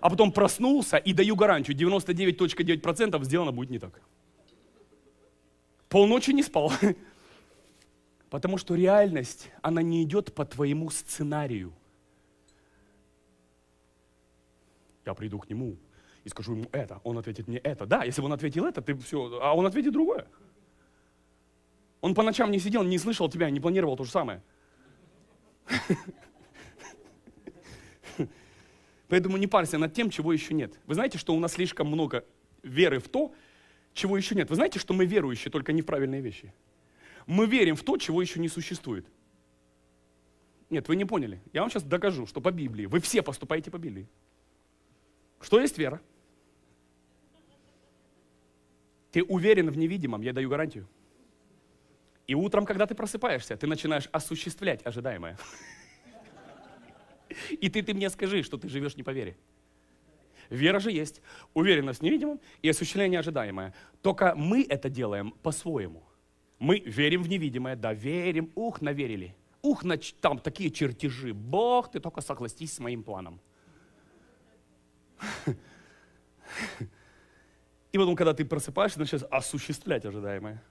А потом проснулся и даю гарантию, 99.9% сделано будет не так. Полночи не спал. Потому что реальность, она не идет по твоему сценарию. Я приду к нему, и скажу ему это, он ответит мне это. Да, если бы он ответил это, ты все, а он ответит другое. Он по ночам не сидел, не слышал тебя, не планировал то же самое. Поэтому не парься над тем, чего еще нет. Вы знаете, что у нас слишком много веры в то, чего еще нет. Вы знаете, что мы верующие, только не в правильные вещи. Мы верим в то, чего еще не существует. Нет, вы не поняли. Я вам сейчас докажу, что по Библии. Вы все поступаете по Библии. Что есть вера? Ты уверен в невидимом, я даю гарантию. И утром, когда ты просыпаешься, ты начинаешь осуществлять ожидаемое. И ты, ты мне скажи, что ты живешь не по вере. Вера же есть, уверенность в невидимом и осуществление ожидаемое. Только мы это делаем по-своему. Мы верим в невидимое, да, верим, ух, наверили. Ух, там такие чертежи. Бог, ты только согласись с моим планом. И потом, когда ты просыпаешься, начинаешь осуществлять ожидаемое.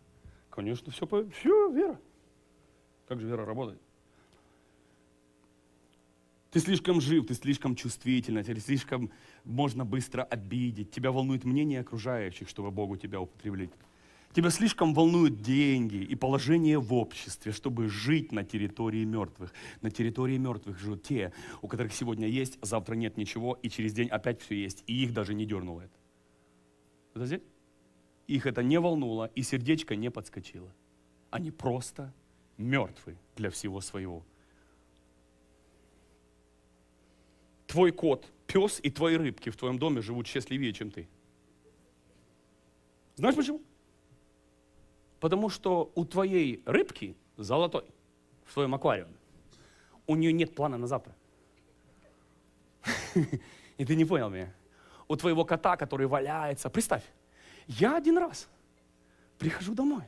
Конечно, все, по... все вера. Как же вера работает? Ты слишком жив, ты слишком чувствительна, тебе слишком можно быстро обидеть. Тебя волнует мнение окружающих, чтобы Богу тебя употреблять. Тебя слишком волнуют деньги и положение в обществе, чтобы жить на территории мертвых. На территории мертвых живут те, у которых сегодня есть, а завтра нет ничего, и через день опять все есть, и их даже не дернуло это. Это здесь? Их это не волнуло, и сердечко не подскочило. Они просто мертвы для всего своего. Твой кот, пес и твои рыбки в твоем доме живут счастливее, чем ты. Знаешь почему? Потому что у твоей рыбки золотой в твоем аквариуме. У нее нет плана на завтра. И ты не понял меня у твоего кота, который валяется. Представь, я один раз прихожу домой.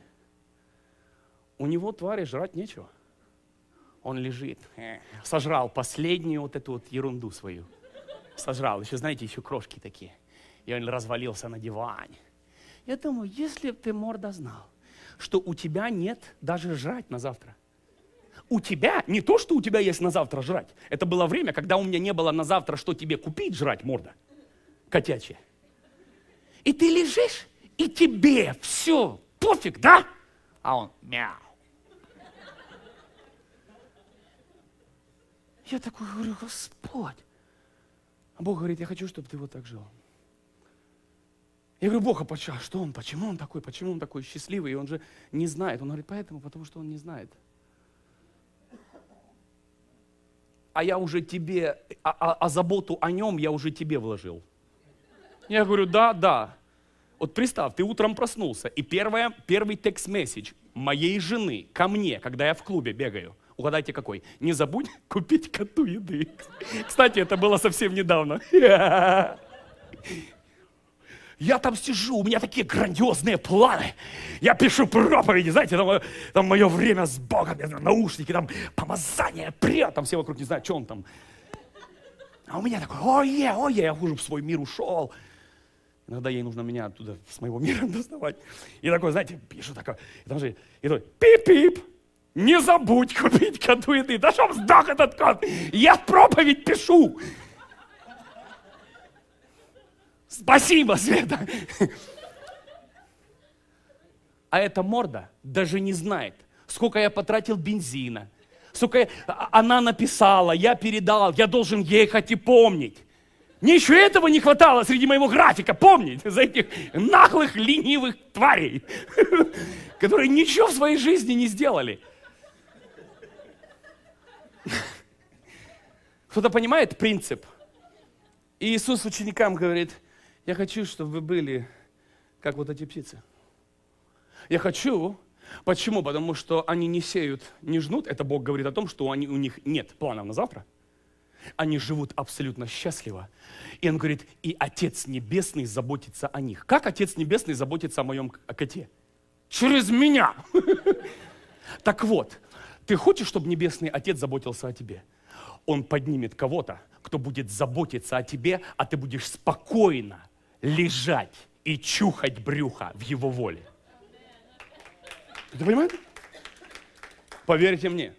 У него, твари, жрать нечего. Он лежит, э, сожрал последнюю вот эту вот ерунду свою. Сожрал, еще, знаете, еще крошки такие. И он развалился на диване. Я думаю, если бы ты, морда, знал, что у тебя нет даже жрать на завтра. У тебя не то, что у тебя есть на завтра жрать. Это было время, когда у меня не было на завтра, что тебе купить жрать, морда котячья. И ты лежишь, и тебе все пофиг, да? А он мяу. Я такой говорю, Господь. А Бог говорит, я хочу, чтобы ты вот так жил. Я говорю, Бог, а почему? А что он? Почему он такой? Почему он такой счастливый? И он же не знает. Он говорит, поэтому, потому что он не знает. А я уже тебе, а, а, а заботу о нем я уже тебе вложил. Я говорю, да, да. Вот представь, ты утром проснулся, и первое, первый текст-месседж моей жены ко мне, когда я в клубе бегаю. Угадайте какой. Не забудь купить коту еды. Кстати, это было совсем недавно. Я там сижу, у меня такие грандиозные планы. Я пишу проповеди, знаете, там, э, там мое время с Богом, я знаю, наушники, там помазание, привет, там все вокруг не знают, что он там. А у меня такой, ой ое, ое, я уже в свой мир ушел. Иногда ей нужно меня оттуда, с моего мира доставать. И такой, знаете, пишет такой, и там же, и такой, пип-пип, не забудь купить коту еды. Да чтоб сдох этот кот, я проповедь пишу. Спасибо, Света. А эта морда даже не знает, сколько я потратил бензина, сколько я... А, она написала, я передал, я должен ехать и помнить. Мне еще этого не хватало среди моего графика, Помните за этих наглых, ленивых тварей, которые ничего в своей жизни не сделали. Кто-то понимает принцип? И Иисус ученикам говорит, я хочу, чтобы вы были как вот эти птицы. Я хочу, почему? Потому что они не сеют, не жнут, это Бог говорит о том, что они, у них нет планов на завтра. Они живут абсолютно счастливо. И он говорит, и Отец Небесный заботится о них. Как Отец Небесный заботится о моем коте? Через меня. Так вот, ты хочешь, чтобы Небесный Отец заботился о тебе? Он поднимет кого-то, кто будет заботиться о тебе, а ты будешь спокойно лежать и чухать брюха в его воле. Ты понимаешь? Поверьте мне,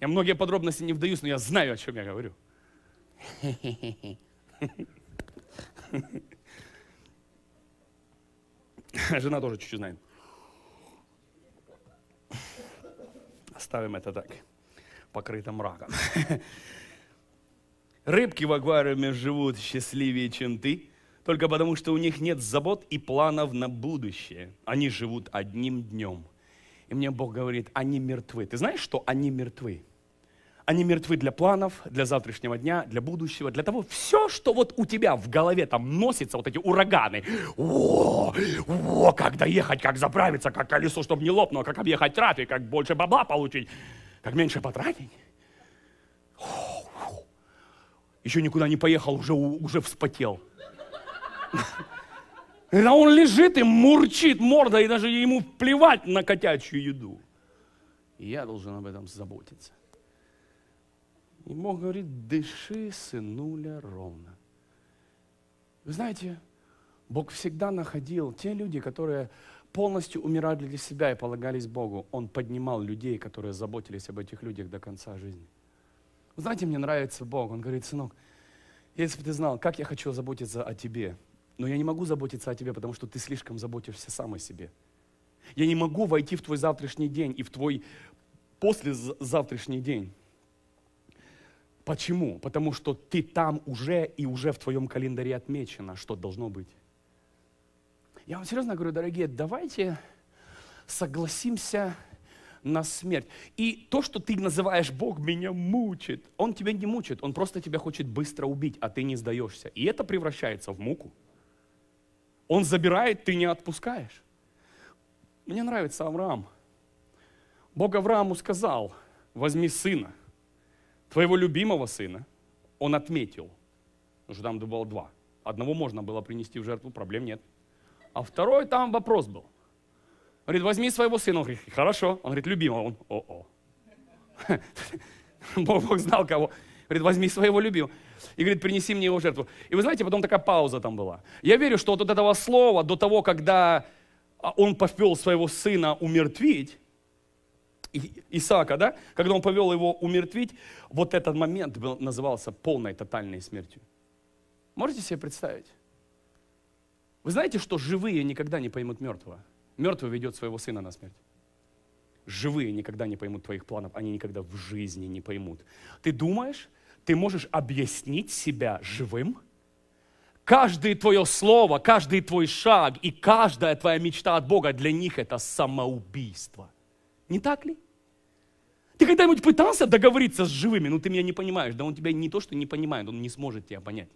я многие подробности не вдаюсь, но я знаю, о чем я говорю. Жена тоже чуть-чуть знает. Оставим это так, покрыто мраком. Рыбки в аквариуме живут счастливее, чем ты, только потому что у них нет забот и планов на будущее. Они живут одним днем. И мне Бог говорит, они мертвы. Ты знаешь, что они мертвы? Они мертвы для планов, для завтрашнего дня, для будущего, для того, все, что вот у тебя в голове там носится, вот эти ураганы. О, о, как доехать, как заправиться, как колесо, чтобы не лопнуло, как объехать трафик, как больше бабла получить, как меньше потратить. Еще никуда не поехал, уже, уже вспотел. А он лежит и мурчит морда, и даже ему плевать на котячью еду. И я должен об этом заботиться. И Бог говорит, дыши, сынуля, ровно. Вы знаете, Бог всегда находил те люди, которые полностью умирали для себя и полагались Богу. Он поднимал людей, которые заботились об этих людях до конца жизни. Вы знаете, мне нравится Бог. Он говорит, сынок, если бы ты знал, как я хочу заботиться о тебе, но я не могу заботиться о тебе, потому что ты слишком заботишься сам о себе. Я не могу войти в твой завтрашний день и в твой послезавтрашний день. Почему? Потому что ты там уже и уже в твоем календаре отмечено, что должно быть. Я вам серьезно говорю, дорогие, давайте согласимся на смерть. И то, что ты называешь Бог, меня мучит. Он тебя не мучит, он просто тебя хочет быстро убить, а ты не сдаешься. И это превращается в муку. Он забирает, ты не отпускаешь. Мне нравится Авраам. Бог Аврааму сказал, возьми сына – Твоего любимого сына он отметил, потому что там было два. Одного можно было принести в жертву, проблем нет. А второй там вопрос был. Он говорит, возьми своего сына. Он говорит, хорошо. Он говорит, любимого. Он, о-о. Бог, Бог знал кого. Говорит, возьми своего любимого. И говорит, принеси мне его жертву. И вы знаете, потом такая пауза там была. Я верю, что вот от этого слова, до того, когда а, он повел своего сына умертвить, Исаака, да, когда он повел его умертвить, вот этот момент был, назывался полной тотальной смертью. Можете себе представить? Вы знаете, что живые никогда не поймут мертвого? Мертвый ведет своего сына на смерть. Живые никогда не поймут твоих планов, они никогда в жизни не поймут. Ты думаешь, ты можешь объяснить себя живым? Каждое твое слово, каждый твой шаг и каждая твоя мечта от Бога для них это самоубийство. Не так ли? Ты когда-нибудь пытался договориться с живыми, но ну, ты меня не понимаешь. Да он тебя не то, что не понимает, он не сможет тебя понять.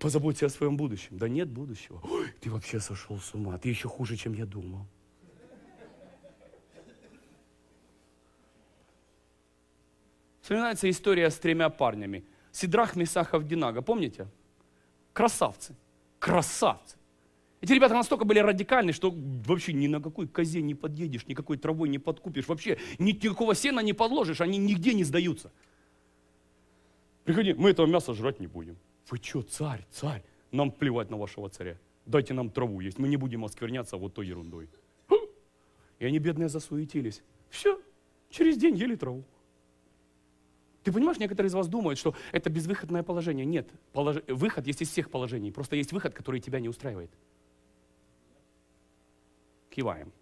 Позаботься о своем будущем. Да нет будущего. Ой, ты вообще сошел с ума. Ты еще хуже, чем я думал. Вспоминается история с тремя парнями. Сидрах, Месахов, Динага. Помните? Красавцы. Красавцы. Эти ребята настолько были радикальны, что вообще ни на какой козе не подъедешь, никакой травой не подкупишь, вообще никакого сена не подложишь, они нигде не сдаются. Приходи, мы этого мяса жрать не будем. Вы что, царь, царь? Нам плевать на вашего царя. Дайте нам траву есть, мы не будем оскверняться вот той ерундой. И они, бедные, засуетились. Все, через день ели траву. Ты понимаешь, некоторые из вас думают, что это безвыходное положение. Нет, полож... выход есть из всех положений. Просто есть выход, который тебя не устраивает. Киваем.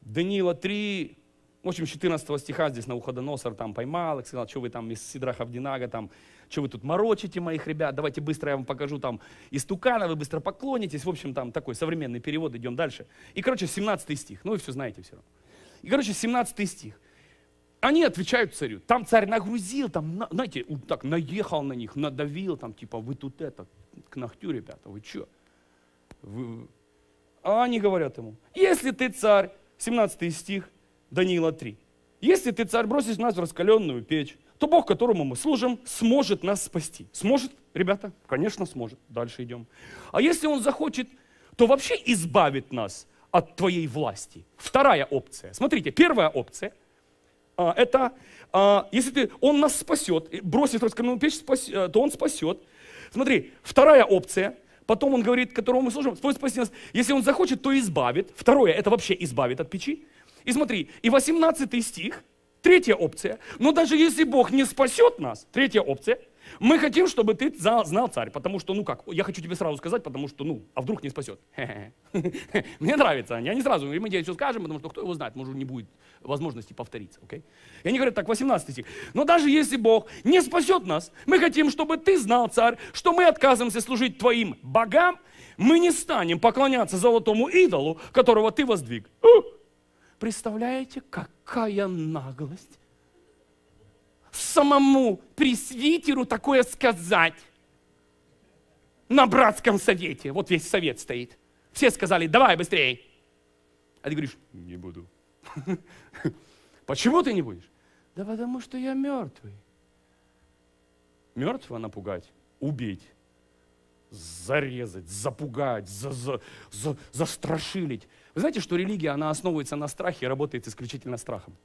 Даниила 3, в общем, 14 стиха здесь на Носор там поймал их, сказал, что вы там из Сидраха Динага, там, что вы тут морочите моих ребят, давайте быстро я вам покажу там истукана, вы быстро поклонитесь. В общем, там такой современный перевод, идем дальше. И, короче, 17 стих, ну вы все знаете все равно. И, короче, 17 стих. Они отвечают царю. Там царь нагрузил, там, знаете, так наехал на них, надавил, там, типа, вы тут это, к ногтю, ребята, вы что? Вы... А они говорят ему, если ты царь, 17 стих Даниила 3, если ты царь бросишь нас в раскаленную печь, то Бог, которому мы служим, сможет нас спасти. Сможет, ребята? Конечно, сможет. Дальше идем. А если он захочет, то вообще избавит нас от твоей власти. Вторая опция. Смотрите, первая опция а, это а, если ты, он нас спасет, бросит в раскаленную печь, спас, а, то он спасет. Смотри, вторая опция, потом он говорит, которому мы служим, твой спаситель нас, если он захочет, то избавит. Второе, это вообще избавит от печи. И смотри, и 18 стих, третья опция, но даже если Бог не спасет нас, третья опция – мы хотим, чтобы ты знал царь, потому что, ну как, я хочу тебе сразу сказать, потому что, ну, а вдруг не спасет. Мне нравится, они не сразу, мы тебе все скажем, потому что кто его знает, может, не будет возможности повториться, окей? И они говорят так, 18 стих. Но даже если Бог не спасет нас, мы хотим, чтобы ты знал, царь, что мы отказываемся служить твоим богам, мы не станем поклоняться золотому идолу, которого ты воздвиг. Представляете, какая наглость самому пресвитеру такое сказать на братском совете? Вот весь совет стоит. Все сказали, давай быстрее. А ты говоришь, не буду. Почему ты не будешь? Да потому что я мертвый. Мертвого напугать, убить, зарезать, запугать, за, за, за, застрашилить. Вы знаете, что религия, она основывается на страхе и работает исключительно страхом.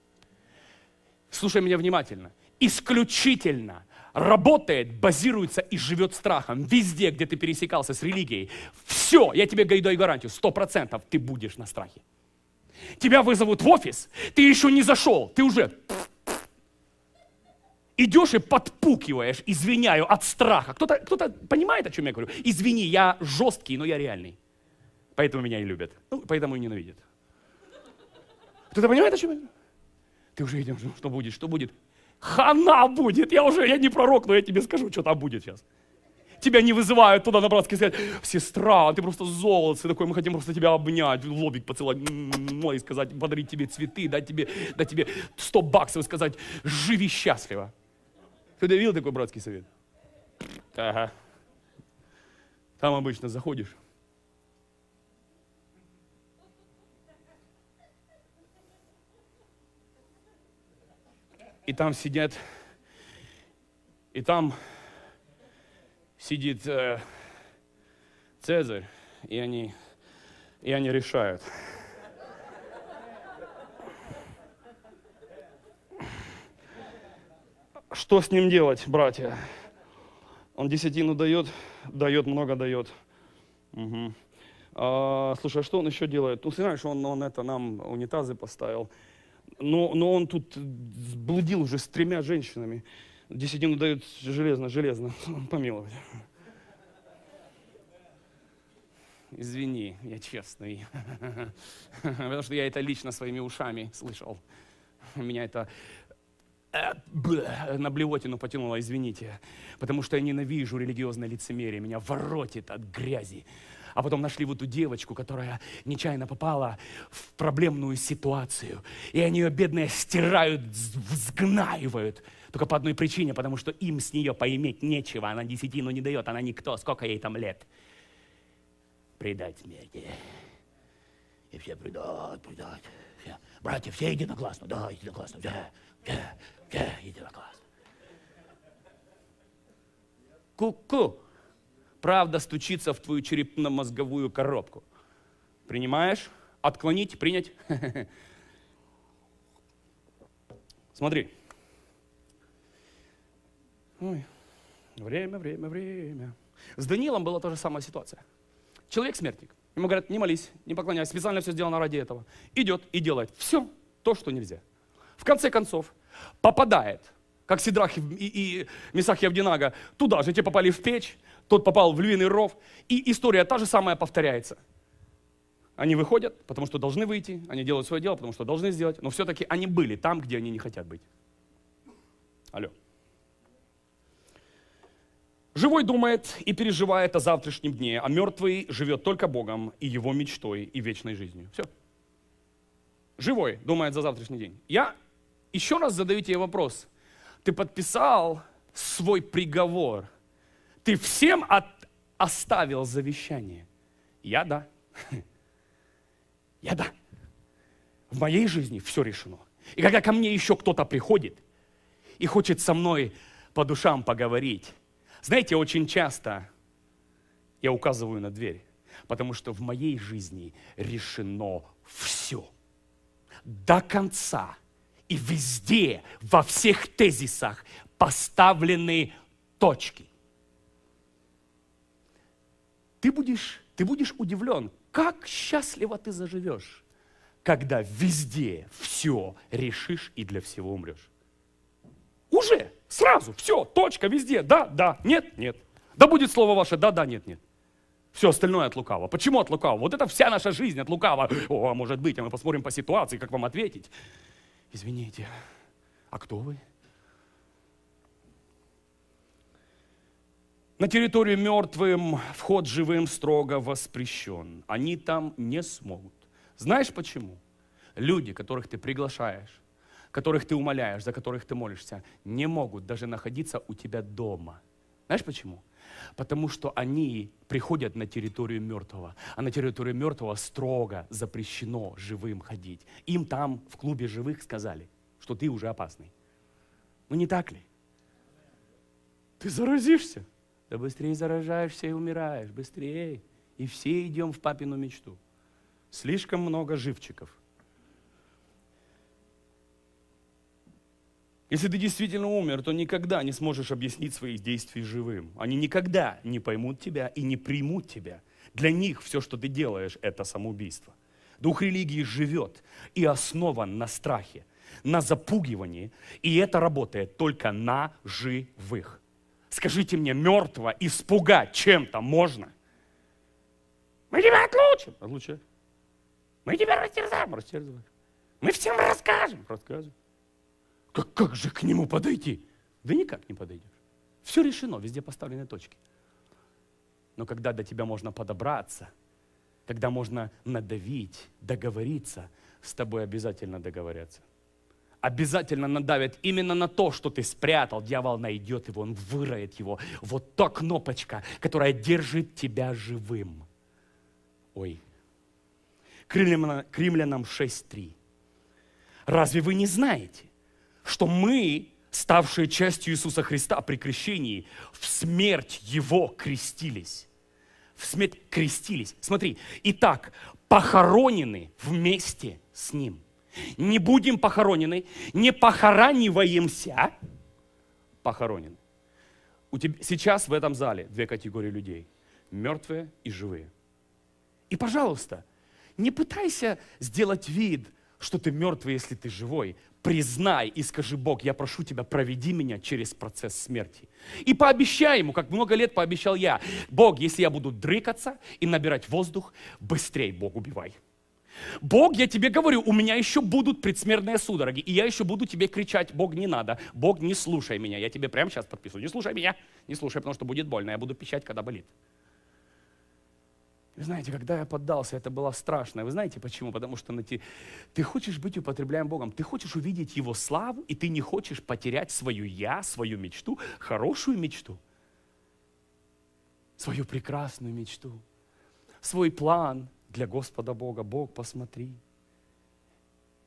Слушай меня внимательно исключительно работает, базируется и живет страхом. Везде, где ты пересекался с религией, все, я тебе даю гарантию, сто процентов ты будешь на страхе. Тебя вызовут в офис, ты еще не зашел, ты уже идешь и подпукиваешь, извиняю, от страха. Кто-то кто понимает, о чем я говорю? Извини, я жесткий, но я реальный. Поэтому меня и любят. Ну, поэтому и ненавидят. Кто-то понимает, о чем я говорю? Ты уже идешь, ну, что будет, что будет? Хана будет. Я уже, я не пророк, но я тебе скажу, что там будет сейчас. Тебя не вызывают туда на братский сказать, сестра, ты просто золото, такой, мы хотим просто тебя обнять, лобик поцеловать, м-м-м, и сказать, подарить тебе цветы, дать тебе, дать тебе 100 баксов и сказать, живи счастливо. Ты видел такой братский совет? Ага. Там обычно заходишь, и там сидят, и там сидит э, Цезарь, и они, и они решают. Что с ним делать, братья? Он десятину дает, дает, много дает. Угу. А, слушай, а что он еще делает? Ну, знаешь, он, он это нам унитазы поставил. Но, но он тут блудил уже с тремя женщинами. Десятину дают железно-железно, помиловать. Извини, я честный. Потому что я это лично своими ушами слышал. Меня это э, на блевотину потянуло, извините. Потому что я ненавижу религиозное лицемерие. Меня воротит от грязи, а потом нашли вот эту девочку, которая нечаянно попала в проблемную ситуацию, и они ее, бедная, стирают, взгнаивают, только по одной причине, потому что им с нее поиметь нечего, она десятину не дает, она никто, сколько ей там лет. Предать смерти. И все предать, предать. Все. Братья, все единогласно, да, единогласно, да, да, да, единогласно. Ку-ку. Правда стучится в твою черепно-мозговую коробку. Принимаешь? Отклонить, принять. Смотри. Ой. Время, время, время. С Данилом была та же самая ситуация. Человек-смертник. Ему говорят, не молись, не поклоняйся, специально все сделано ради этого. Идет и делает все то, что нельзя. В конце концов, попадает, как Сидрах и, и, и Месах Явдинага, туда же, те попали в печь, тот попал в львиный ров, и история та же самая повторяется. Они выходят, потому что должны выйти, они делают свое дело, потому что должны сделать, но все-таки они были там, где они не хотят быть. Алло. Живой думает и переживает о завтрашнем дне, а мертвый живет только Богом и его мечтой и вечной жизнью. Все. Живой думает за завтрашний день. Я еще раз задаю тебе вопрос. Ты подписал свой приговор – ты всем от... оставил завещание. Я да. Я да. В моей жизни все решено. И когда ко мне еще кто-то приходит и хочет со мной по душам поговорить, знаете, очень часто я указываю на дверь, потому что в моей жизни решено все. До конца и везде, во всех тезисах поставлены точки ты будешь, ты будешь удивлен, как счастливо ты заживешь, когда везде все решишь и для всего умрешь. Уже, сразу, все, точка, везде, да, да, нет, нет. Да будет слово ваше, да, да, нет, нет. Все остальное от лукавого. Почему от лукавого? Вот это вся наша жизнь от лукавого. О, а может быть, а мы посмотрим по ситуации, как вам ответить. Извините, а кто вы? На территорию мертвым вход живым строго воспрещен. Они там не смогут. Знаешь почему? Люди, которых ты приглашаешь, которых ты умоляешь, за которых ты молишься, не могут даже находиться у тебя дома. Знаешь почему? Потому что они приходят на территорию мертвого, а на территорию мертвого строго запрещено живым ходить. Им там в клубе живых сказали, что ты уже опасный. Ну не так ли? Ты заразишься. Да быстрее заражаешься и умираешь, быстрее. И все идем в папину мечту. Слишком много живчиков. Если ты действительно умер, то никогда не сможешь объяснить свои действия живым. Они никогда не поймут тебя и не примут тебя. Для них все, что ты делаешь, это самоубийство. Дух религии живет и основан на страхе, на запугивании, и это работает только на живых. Скажите мне, мертвого испугать чем-то можно? Мы тебя отлучим. Отлучаем. Мы тебя растерзаем. Растерзываем. Мы всем расскажем. Расскажем. Как, как же к нему подойти? Да никак не подойдешь. Все решено, везде поставлены точки. Но когда до тебя можно подобраться, когда можно надавить, договориться, с тобой обязательно договорятся обязательно надавит именно на то, что ты спрятал. Дьявол найдет его, он выроет его. Вот та кнопочка, которая держит тебя живым. Ой. К римлянам, к 6.3. Разве вы не знаете, что мы, ставшие частью Иисуса Христа при крещении, в смерть Его крестились? В смерть крестились. Смотри. Итак, похоронены вместе с Ним – не будем похоронены, не похораниваемся, похоронены. У тебя, сейчас в этом зале две категории людей. Мертвые и живые. И, пожалуйста, не пытайся сделать вид, что ты мертвый, если ты живой. Признай и скажи, Бог, я прошу тебя, проведи меня через процесс смерти. И пообещай ему, как много лет пообещал я, Бог, если я буду дрыкаться и набирать воздух, быстрей Бог, убивай. Бог, я тебе говорю, у меня еще будут предсмертные судороги, и я еще буду тебе кричать, Бог, не надо, Бог, не слушай меня, я тебе прямо сейчас подписываю, не слушай меня, не слушай, потому что будет больно, я буду пищать, когда болит. Вы знаете, когда я поддался, это было страшно. Вы знаете почему? Потому что на те. ты хочешь быть употребляем Богом, ты хочешь увидеть Его славу, и ты не хочешь потерять свою я, свою мечту, хорошую мечту, свою прекрасную мечту, свой план – для Господа Бога. Бог, посмотри.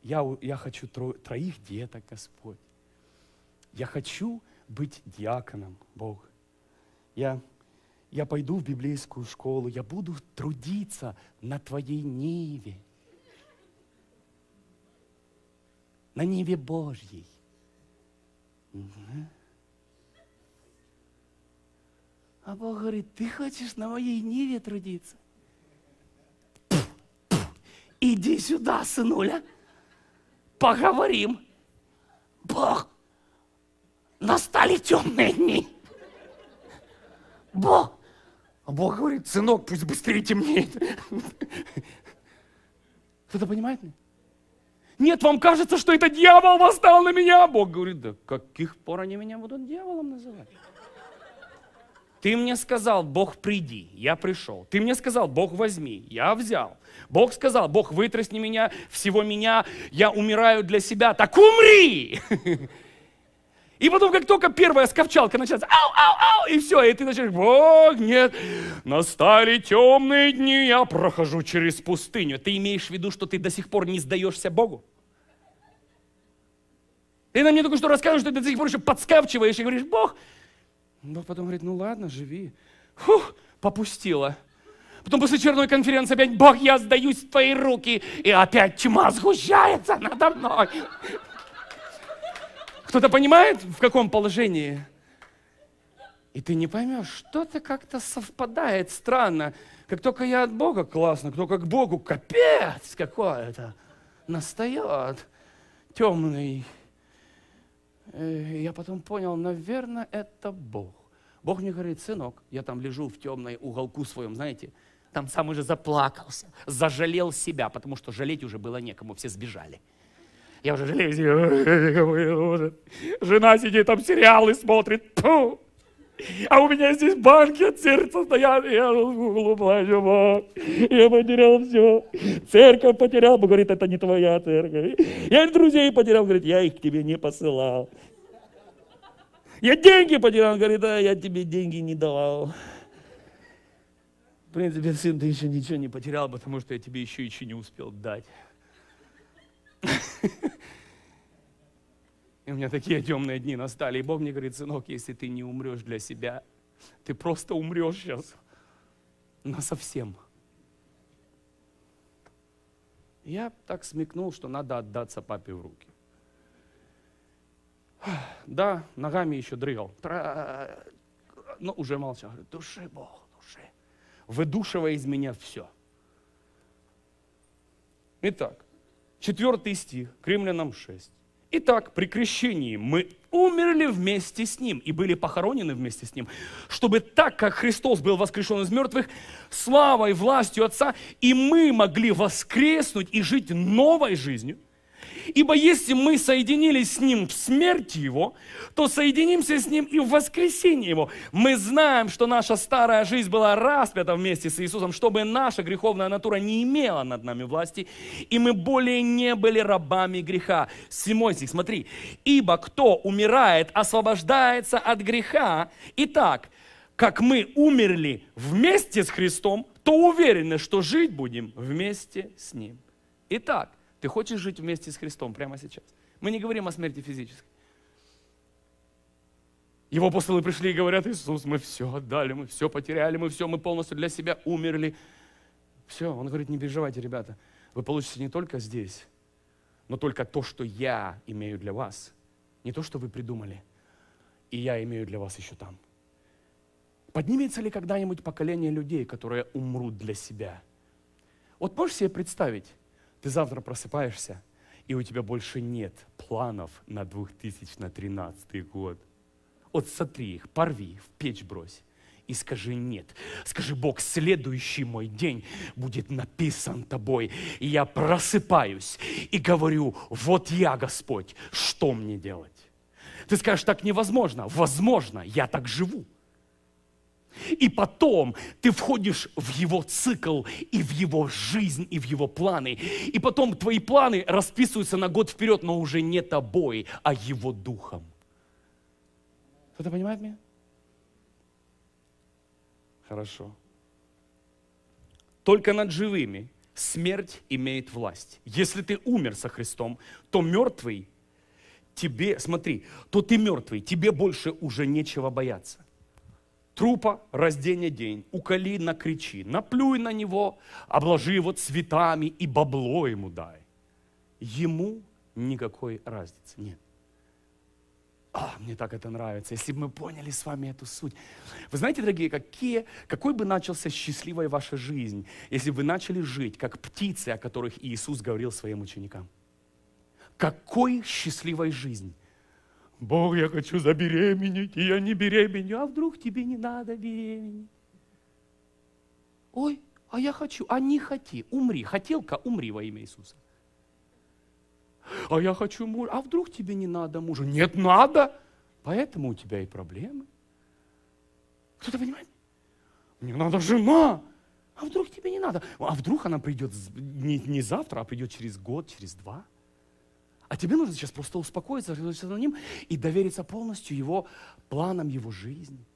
Я, я хочу тро, троих деток, Господь. Я хочу быть диаконом, Бог. Я, я пойду в библейскую школу, я буду трудиться на Твоей Ниве. На Ниве Божьей. А Бог говорит, ты хочешь на моей Ниве трудиться? иди сюда, сынуля, поговорим. Бог, настали темные дни. Бог. А Бог говорит, сынок, пусть быстрее темнеет. Кто-то понимает меня? Нет, вам кажется, что это дьявол восстал на меня. Бог говорит, да каких пор они меня будут дьяволом называть? Ты мне сказал, Бог, приди, я пришел. Ты мне сказал, Бог, возьми, я взял. Бог сказал, Бог, вытрясни меня, всего меня, я умираю для себя, так умри! И потом, как только первая скопчалка начинается, ау, ау, ау, и все, и ты начинаешь, Бог, нет, настали темные дни, я прохожу через пустыню. Ты имеешь в виду, что ты до сих пор не сдаешься Богу? Ты нам не только что рассказываешь, что ты до сих пор еще подскавчиваешь, и говоришь, Бог, Бог потом говорит, ну ладно, живи. Фух, попустила. Потом после черной конференции опять, Бог, я сдаюсь в твои руки. И опять тьма сгущается надо мной. Кто-то понимает, в каком положении? И ты не поймешь, что-то как-то совпадает странно. Как только я от Бога, классно, Кто как Богу, капец какое-то настает темный Э, я потом понял, наверное, это Бог. Бог мне говорит, сынок, я там лежу в темной уголку своем, знаете, там сам уже заплакался, зажалел себя, потому что жалеть уже было некому, все сбежали. Я уже жалею себя, жена сидит там сериалы смотрит, Пу! А у меня здесь банки от сердца стоят, и я улыбаюсь, я потерял все. Церковь потерял, говорит, это не твоя церковь. Я друзей потерял, говорит, я их к тебе не посылал. Я деньги потерял, говорит, а я тебе деньги не давал. В принципе, сын, ты еще ничего не потерял, потому что я тебе еще еще не успел дать. И у меня такие темные дни настали. И Бог мне говорит, сынок, если ты не умрешь для себя, ты просто умрешь сейчас. На совсем. Я так смекнул, что надо отдаться папе в руки. Да, ногами еще дрыгал. Но уже молчал. Говорит, души, Бог, души. Выдушивая из меня все. Итак, четвертый стих, к римлянам 6. Итак, при крещении мы умерли вместе с Ним и были похоронены вместе с Ним, чтобы так, как Христос был воскрешен из мертвых, славой, властью Отца, и мы могли воскреснуть и жить новой жизнью – Ибо если мы соединились с Ним в смерти Его, то соединимся с Ним и в воскресении Его. Мы знаем, что наша старая жизнь была распята вместе с Иисусом, чтобы наша греховная натура не имела над нами власти, и мы более не были рабами греха. Седьмой стих, смотри. «Ибо кто умирает, освобождается от греха. Итак, как мы умерли вместе с Христом, то уверены, что жить будем вместе с Ним. Итак, ты хочешь жить вместе с Христом прямо сейчас? Мы не говорим о смерти физической. Его послы пришли и говорят, Иисус, мы все отдали, мы все потеряли, мы все, мы полностью для себя умерли. Все, он говорит, не переживайте, ребята, вы получите не только здесь, но только то, что я имею для вас, не то, что вы придумали, и я имею для вас еще там. Поднимется ли когда-нибудь поколение людей, которые умрут для себя? Вот можешь себе представить, ты завтра просыпаешься, и у тебя больше нет планов на 2013 год. Вот сотри их, порви, в печь брось и скажи «нет». Скажи, Бог, следующий мой день будет написан тобой. И я просыпаюсь и говорю, вот я, Господь, что мне делать? Ты скажешь, так невозможно. Возможно, я так живу. И потом ты входишь в его цикл, и в его жизнь, и в его планы. И потом твои планы расписываются на год вперед, но уже не тобой, а его духом. Кто-то понимает меня? Хорошо. Только над живыми смерть имеет власть. Если ты умер со Христом, то мертвый тебе, смотри, то ты мертвый, тебе больше уже нечего бояться трупа разденье день, уколи, на кричи, наплюй на него, обложи его цветами и бабло ему дай. Ему никакой разницы нет. А, мне так это нравится. Если бы мы поняли с вами эту суть. Вы знаете, дорогие, какие, какой бы начался счастливой ваша жизнь, если бы вы начали жить, как птицы, о которых Иисус говорил своим ученикам? Какой счастливой жизнь? Бог, я хочу забеременеть, и я не беременю. А вдруг тебе не надо беременеть? Ой, а я хочу. А не хоти, умри. Хотелка, умри во имя Иисуса. А я хочу мужа. А вдруг тебе не надо мужа? Нет, надо. Поэтому у тебя и проблемы. Кто-то понимает? Мне надо жена. А вдруг тебе не надо? А вдруг она придет не, не завтра, а придет через год, через два? А тебе нужно сейчас просто успокоиться, развернуться на ним и довериться полностью его планам, его жизни,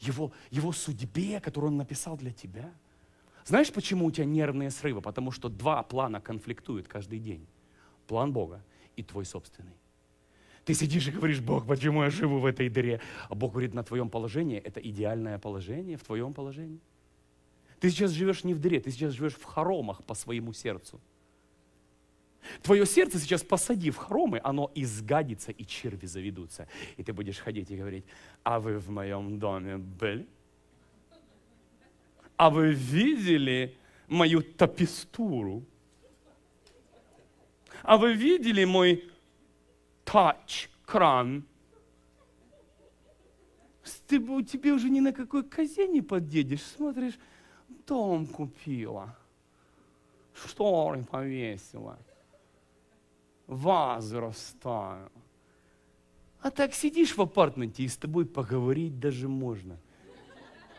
его, его судьбе, которую он написал для тебя. Знаешь, почему у тебя нервные срывы? Потому что два плана конфликтуют каждый день. План Бога и твой собственный. Ты сидишь и говоришь, Бог, почему я живу в этой дыре? А Бог говорит, на твоем положении это идеальное положение, в твоем положении. Ты сейчас живешь не в дыре, ты сейчас живешь в хоромах по своему сердцу. Твое сердце сейчас посади в хромы, оно изгадится, и черви заведутся. И ты будешь ходить и говорить, а вы в моем доме были? А вы видели мою тапистуру? А вы видели мой тач-кран? Ты, тебе уже ни на какой козе не подъедешь. Смотришь, дом купила, шторы повесила – возрастаю. А так сидишь в апартменте, и с тобой поговорить даже можно.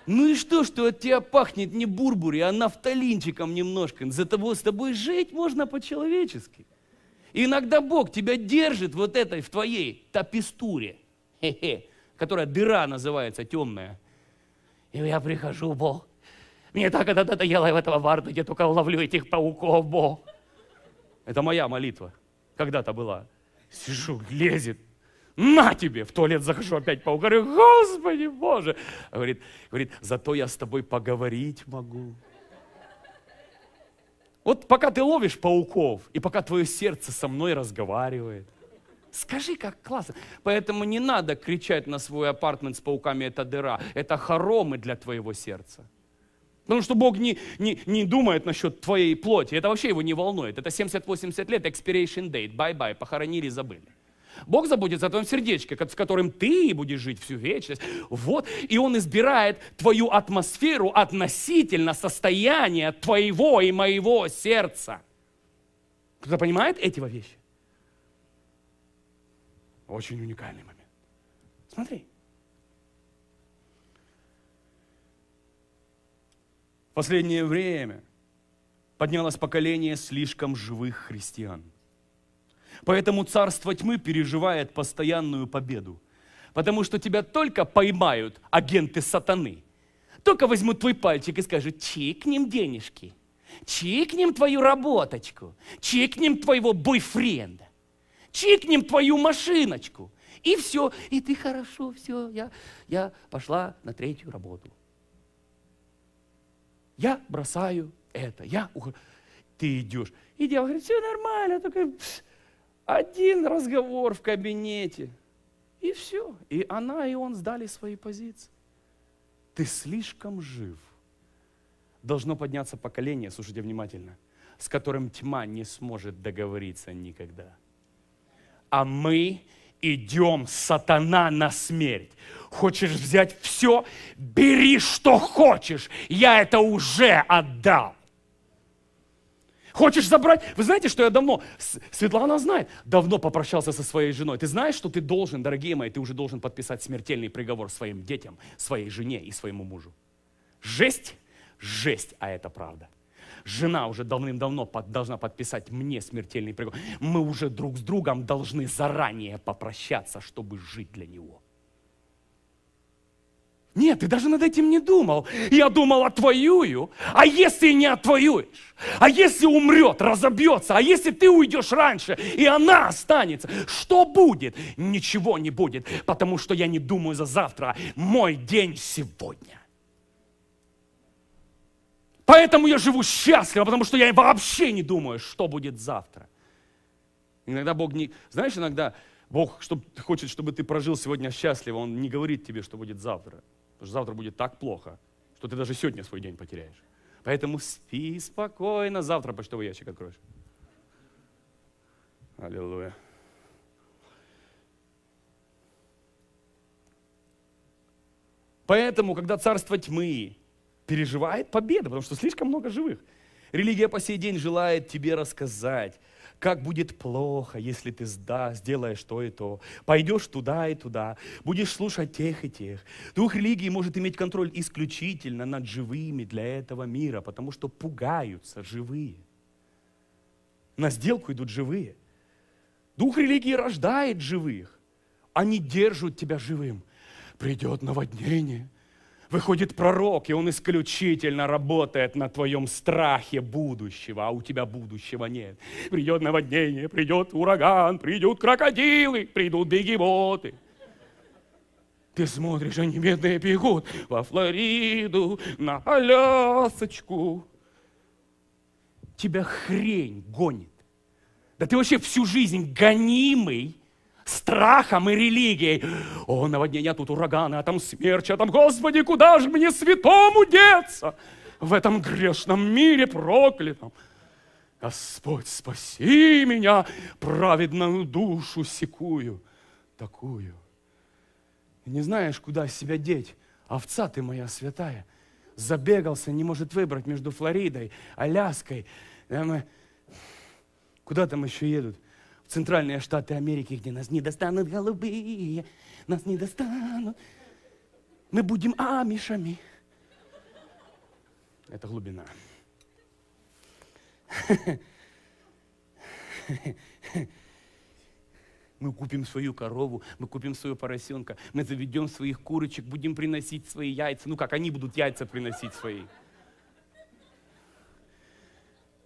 Ну и что, что от тебя пахнет не бурбури, а нафталинчиком немножко. За того, с тобой жить можно по-человечески. иногда Бог тебя держит вот этой, в твоей тапестуре, хе-хе, которая дыра называется, темная. И я прихожу, Бог, мне так это надоело в этого этом где только ловлю этих пауков, Бог. Это моя молитва когда-то была. Сижу, лезет, на тебе! В туалет захожу опять паук, говорю, Господи Боже! Говорит, говорит, зато я с тобой поговорить могу. Вот пока ты ловишь пауков, и пока твое сердце со мной разговаривает, Скажи, как классно. Поэтому не надо кричать на свой апартмент с пауками, это дыра. Это хоромы для твоего сердца. Потому что Бог не, не, не думает насчет твоей плоти. Это вообще его не волнует. Это 70-80 лет, expiration date, bye-bye, похоронили, забыли. Бог заботится о твоем сердечке, с которым ты будешь жить всю вечность. Вот. И Он избирает твою атмосферу относительно состояния твоего и моего сердца. Кто-то понимает эти вещи? Очень уникальный момент. Смотри. В последнее время поднялось поколение слишком живых христиан. Поэтому царство тьмы переживает постоянную победу. Потому что тебя только поймают агенты сатаны. Только возьмут твой пальчик и скажут, чикнем денежки, чикнем твою работочку, чикнем твоего бойфренда, чикнем твою машиночку. И все, и ты хорошо, все, я, я пошла на третью работу. Я бросаю это, я ухожу. Ты идешь. И дьявол говорит, все нормально, только один разговор в кабинете. И все. И она, и он сдали свои позиции. Ты слишком жив. Должно подняться поколение, слушайте внимательно, с которым тьма не сможет договориться никогда. А мы идем, сатана, на смерть. Хочешь взять все? Бери, что хочешь. Я это уже отдал. Хочешь забрать? Вы знаете, что я давно, Светлана знает, давно попрощался со своей женой. Ты знаешь, что ты должен, дорогие мои, ты уже должен подписать смертельный приговор своим детям, своей жене и своему мужу. Жесть, жесть, а это правда жена уже давным-давно под, должна подписать мне смертельный приговор. Мы уже друг с другом должны заранее попрощаться, чтобы жить для него. Нет, ты даже над этим не думал. Я думал, отвоюю. А если не отвоюешь? А если умрет, разобьется? А если ты уйдешь раньше, и она останется? Что будет? Ничего не будет, потому что я не думаю за завтра. Мой день сегодня. Поэтому я живу счастливо, потому что я вообще не думаю, что будет завтра. Иногда Бог не... Знаешь, иногда Бог чтоб, хочет, чтобы ты прожил сегодня счастливо. Он не говорит тебе, что будет завтра. Потому что завтра будет так плохо, что ты даже сегодня свой день потеряешь. Поэтому спи спокойно, завтра почтовый ящик откроешь. Аллилуйя. Поэтому, когда царство тьмы переживает победу, потому что слишком много живых. Религия по сей день желает тебе рассказать, как будет плохо, если ты сда, сделаешь то и то, пойдешь туда и туда, будешь слушать тех и тех. Дух религии может иметь контроль исключительно над живыми для этого мира, потому что пугаются живые. На сделку идут живые. Дух религии рождает живых. Они держат тебя живым. Придет наводнение, Выходит пророк, и он исключительно работает на твоем страхе будущего, а у тебя будущего нет. Придет наводнение, придет ураган, придут крокодилы, придут бегемоты. Ты смотришь, они бедные бегут во Флориду, на Алясочку. Тебя хрень гонит. Да ты вообще всю жизнь гонимый страхом и религией. О, наводнение, а тут ураганы, а там смерч, а там, Господи, куда же мне святому деться в этом грешном мире проклятом? Господь, спаси меня, праведную душу секую, такую. Не знаешь, куда себя деть, овца ты моя святая. Забегался, не может выбрать между Флоридой, Аляской. Э, куда там еще едут? центральные штаты Америки, где нас не достанут голубые, нас не достанут. Мы будем амишами. Это глубина. Мы купим свою корову, мы купим свою поросенка, мы заведем своих курочек, будем приносить свои яйца. Ну как, они будут яйца приносить свои.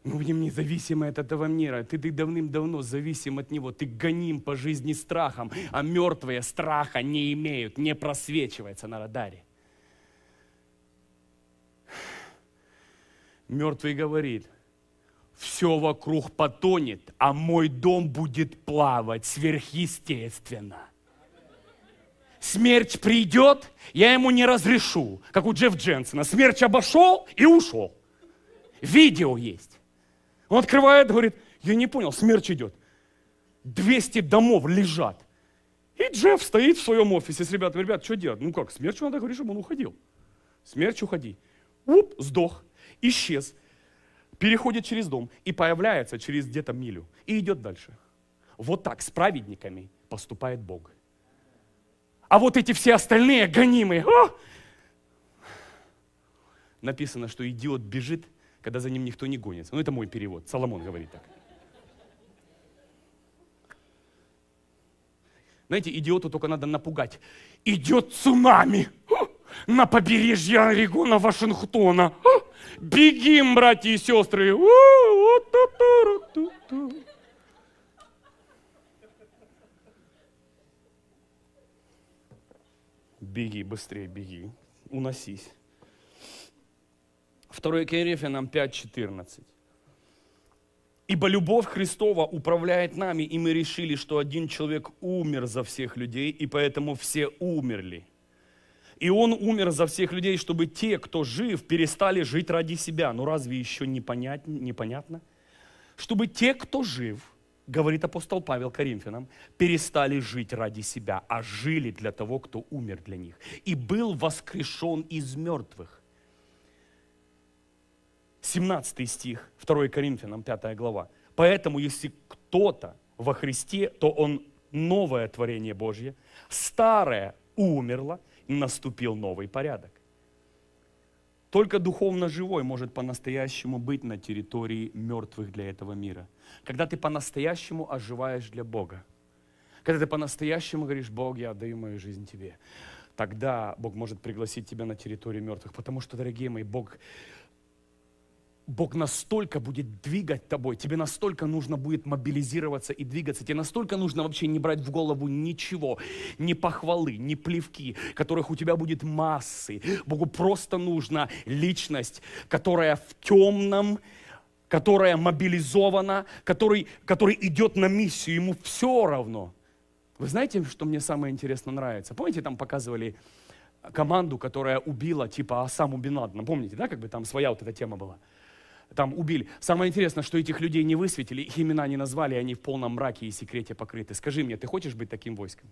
Мы ну, будем независимы от этого мира. Ты, ты давным-давно зависим от него. Ты гоним по жизни страхом, а мертвые страха не имеют, не просвечивается на радаре. Мертвый говорит, все вокруг потонет, а мой дом будет плавать сверхъестественно. Смерть придет, я ему не разрешу, как у Джефф Дженсона. Смерть обошел и ушел. Видео есть. Он открывает, говорит, я не понял, смерч идет. 200 домов лежат. И Джефф стоит в своем офисе с ребятами, ребят, что делать? Ну как, смерчу надо говорить, чтобы он уходил. Смерч, уходи. Уп, сдох, исчез, переходит через дом и появляется через где-то милю и идет дальше. Вот так с праведниками поступает Бог. А вот эти все остальные гонимые, о! написано, что идиот бежит когда за ним никто не гонится. Ну, это мой перевод, Соломон говорит так. Знаете, идиоту только надо напугать. Идет цунами на побережье Орегона, Вашингтона. Бегим, братья и сестры. Беги, быстрее беги. Уносись. 2 Коринфянам 5.14. Ибо любовь Христова управляет нами, и мы решили, что один человек умер за всех людей, и поэтому все умерли. И он умер за всех людей, чтобы те, кто жив, перестали жить ради себя. Ну разве еще не непонятно? Чтобы те, кто жив, говорит апостол Павел Коринфянам, перестали жить ради себя, а жили для того, кто умер для них. И был воскрешен из мертвых 17 стих, 2 Коринфянам 5 глава. Поэтому, если кто-то во Христе, то он новое творение Божье, старое умерло, и наступил новый порядок. Только духовно живой может по-настоящему быть на территории мертвых для этого мира. Когда ты по-настоящему оживаешь для Бога. Когда ты по-настоящему говоришь, Бог, я отдаю мою жизнь тебе. Тогда Бог может пригласить тебя на территорию мертвых. Потому что, дорогие мои, Бог Бог настолько будет двигать тобой, тебе настолько нужно будет мобилизироваться и двигаться, тебе настолько нужно вообще не брать в голову ничего, ни похвалы, ни плевки, которых у тебя будет массы. Богу просто нужна личность, которая в темном, которая мобилизована, который, который идет на миссию, ему все равно. Вы знаете, что мне самое интересное нравится? Помните, там показывали команду, которая убила типа Асаму Бен Помните, да, как бы там своя вот эта тема была? там убили. Самое интересное, что этих людей не высветили, их имена не назвали, они в полном мраке и секрете покрыты. Скажи мне, ты хочешь быть таким войском?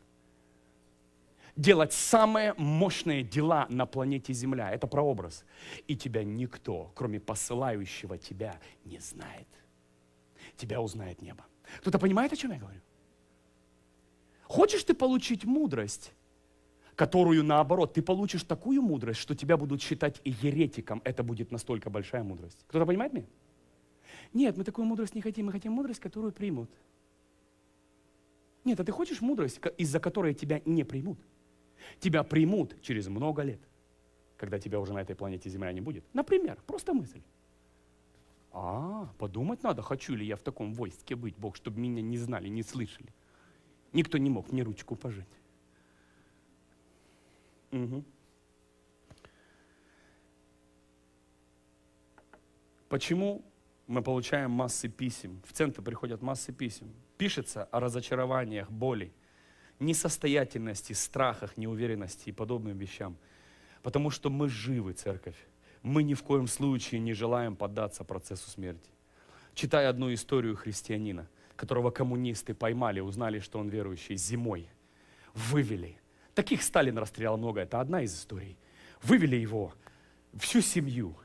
Делать самые мощные дела на планете Земля. Это прообраз. И тебя никто, кроме посылающего тебя, не знает. Тебя узнает небо. Кто-то понимает, о чем я говорю? Хочешь ты получить мудрость? которую наоборот, ты получишь такую мудрость, что тебя будут считать еретиком. Это будет настолько большая мудрость. Кто-то понимает меня? Нет, мы такую мудрость не хотим, мы хотим мудрость, которую примут. Нет, а ты хочешь мудрость, из-за которой тебя не примут? Тебя примут через много лет, когда тебя уже на этой планете Земля не будет. Например, просто мысль. А, подумать надо, хочу ли я в таком войске быть, Бог, чтобы меня не знали, не слышали. Никто не мог мне ручку пожать. Угу. Почему мы получаем массы писем? В центр приходят массы писем. Пишется о разочарованиях, боли, несостоятельности, страхах, неуверенности и подобным вещам. Потому что мы живы, церковь. Мы ни в коем случае не желаем поддаться процессу смерти. Читай одну историю христианина, которого коммунисты поймали, узнали, что он верующий, зимой вывели – Таких Сталин расстрелял много, это одна из историй. Вывели его, всю семью,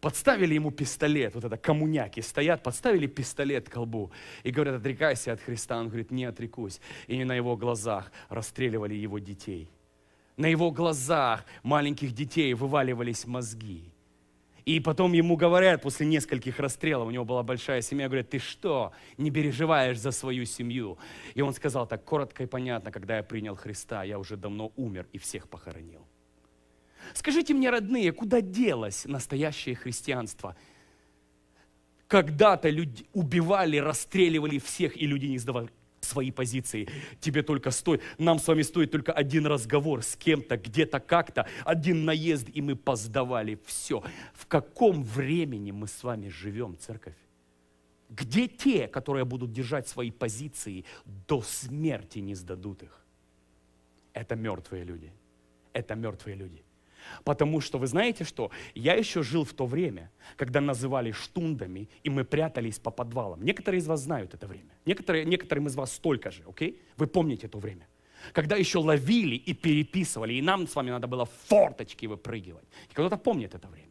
подставили ему пистолет, вот это коммуняки стоят, подставили пистолет к колбу и говорят, отрекайся от Христа. Он говорит, не отрекусь. И не на его глазах расстреливали его детей. На его глазах маленьких детей вываливались мозги. И потом ему говорят, после нескольких расстрелов, у него была большая семья, говорят, ты что, не переживаешь за свою семью? И он сказал так коротко и понятно, когда я принял Христа, я уже давно умер и всех похоронил. Скажите мне, родные, куда делось настоящее христианство? Когда-то люди убивали, расстреливали всех, и люди не сдавали свои позиции. Тебе только стоит, нам с вами стоит только один разговор с кем-то, где-то, как-то, один наезд, и мы поздавали все. В каком времени мы с вами живем, церковь? Где те, которые будут держать свои позиции, до смерти не сдадут их? Это мертвые люди. Это мертвые люди. Потому что, вы знаете что, я еще жил в то время, когда называли штундами, и мы прятались по подвалам. Некоторые из вас знают это время. Некоторые, некоторым из вас столько же, окей? Okay? Вы помните то время. Когда еще ловили и переписывали, и нам с вами надо было в форточки выпрыгивать. И кто-то помнит это время.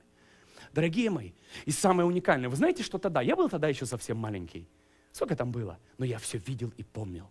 Дорогие мои, и самое уникальное, вы знаете, что тогда? Я был тогда еще совсем маленький. Сколько там было? Но я все видел и помнил.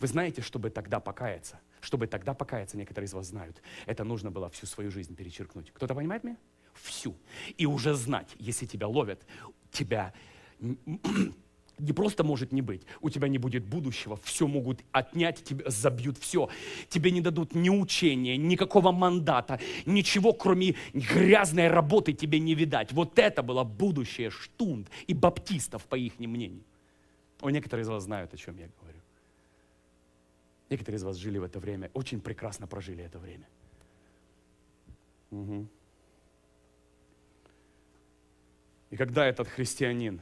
Вы знаете, чтобы тогда покаяться, чтобы тогда покаяться, некоторые из вас знают, это нужно было всю свою жизнь перечеркнуть. Кто-то понимает меня? Всю. И уже знать, если тебя ловят, тебя не просто может не быть, у тебя не будет будущего, все могут отнять, тебе забьют все. Тебе не дадут ни учения, никакого мандата, ничего, кроме грязной работы тебе не видать. Вот это было будущее штунд и баптистов, по их мнению. О, некоторые из вас знают, о чем я говорю. Некоторые из вас жили в это время, очень прекрасно прожили это время. Угу. И когда этот христианин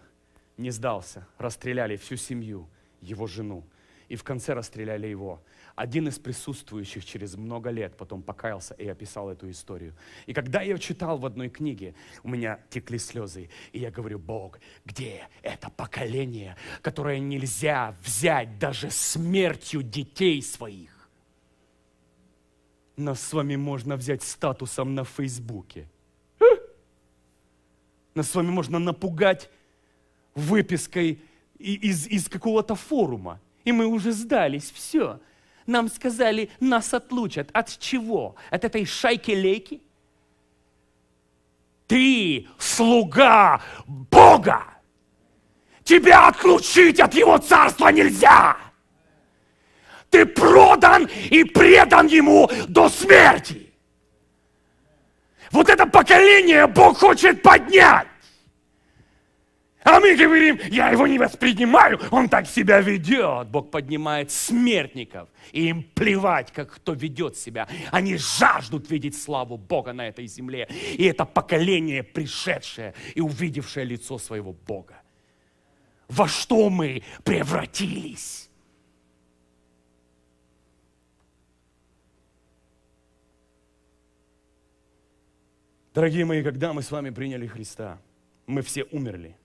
не сдался, расстреляли всю семью, его жену, и в конце расстреляли его – один из присутствующих через много лет потом покаялся и описал эту историю. И когда я читал в одной книге, у меня текли слезы. И я говорю, Бог, где это поколение, которое нельзя взять даже смертью детей своих? Нас с вами можно взять статусом на Фейсбуке. Нас с вами можно напугать выпиской из, из какого-то форума. И мы уже сдались, все. Нам сказали, нас отлучат. От чего? От этой шайки-лейки? Ты слуга Бога! Тебя отлучить от Его царства нельзя! Ты продан и предан Ему до смерти! Вот это поколение Бог хочет поднять! А мы говорим, я его не воспринимаю, он так себя ведет. Бог поднимает смертников, и им плевать, как кто ведет себя. Они жаждут видеть славу Бога на этой земле. И это поколение, пришедшее и увидевшее лицо своего Бога. Во что мы превратились? Дорогие мои, когда мы с вами приняли Христа, мы все умерли –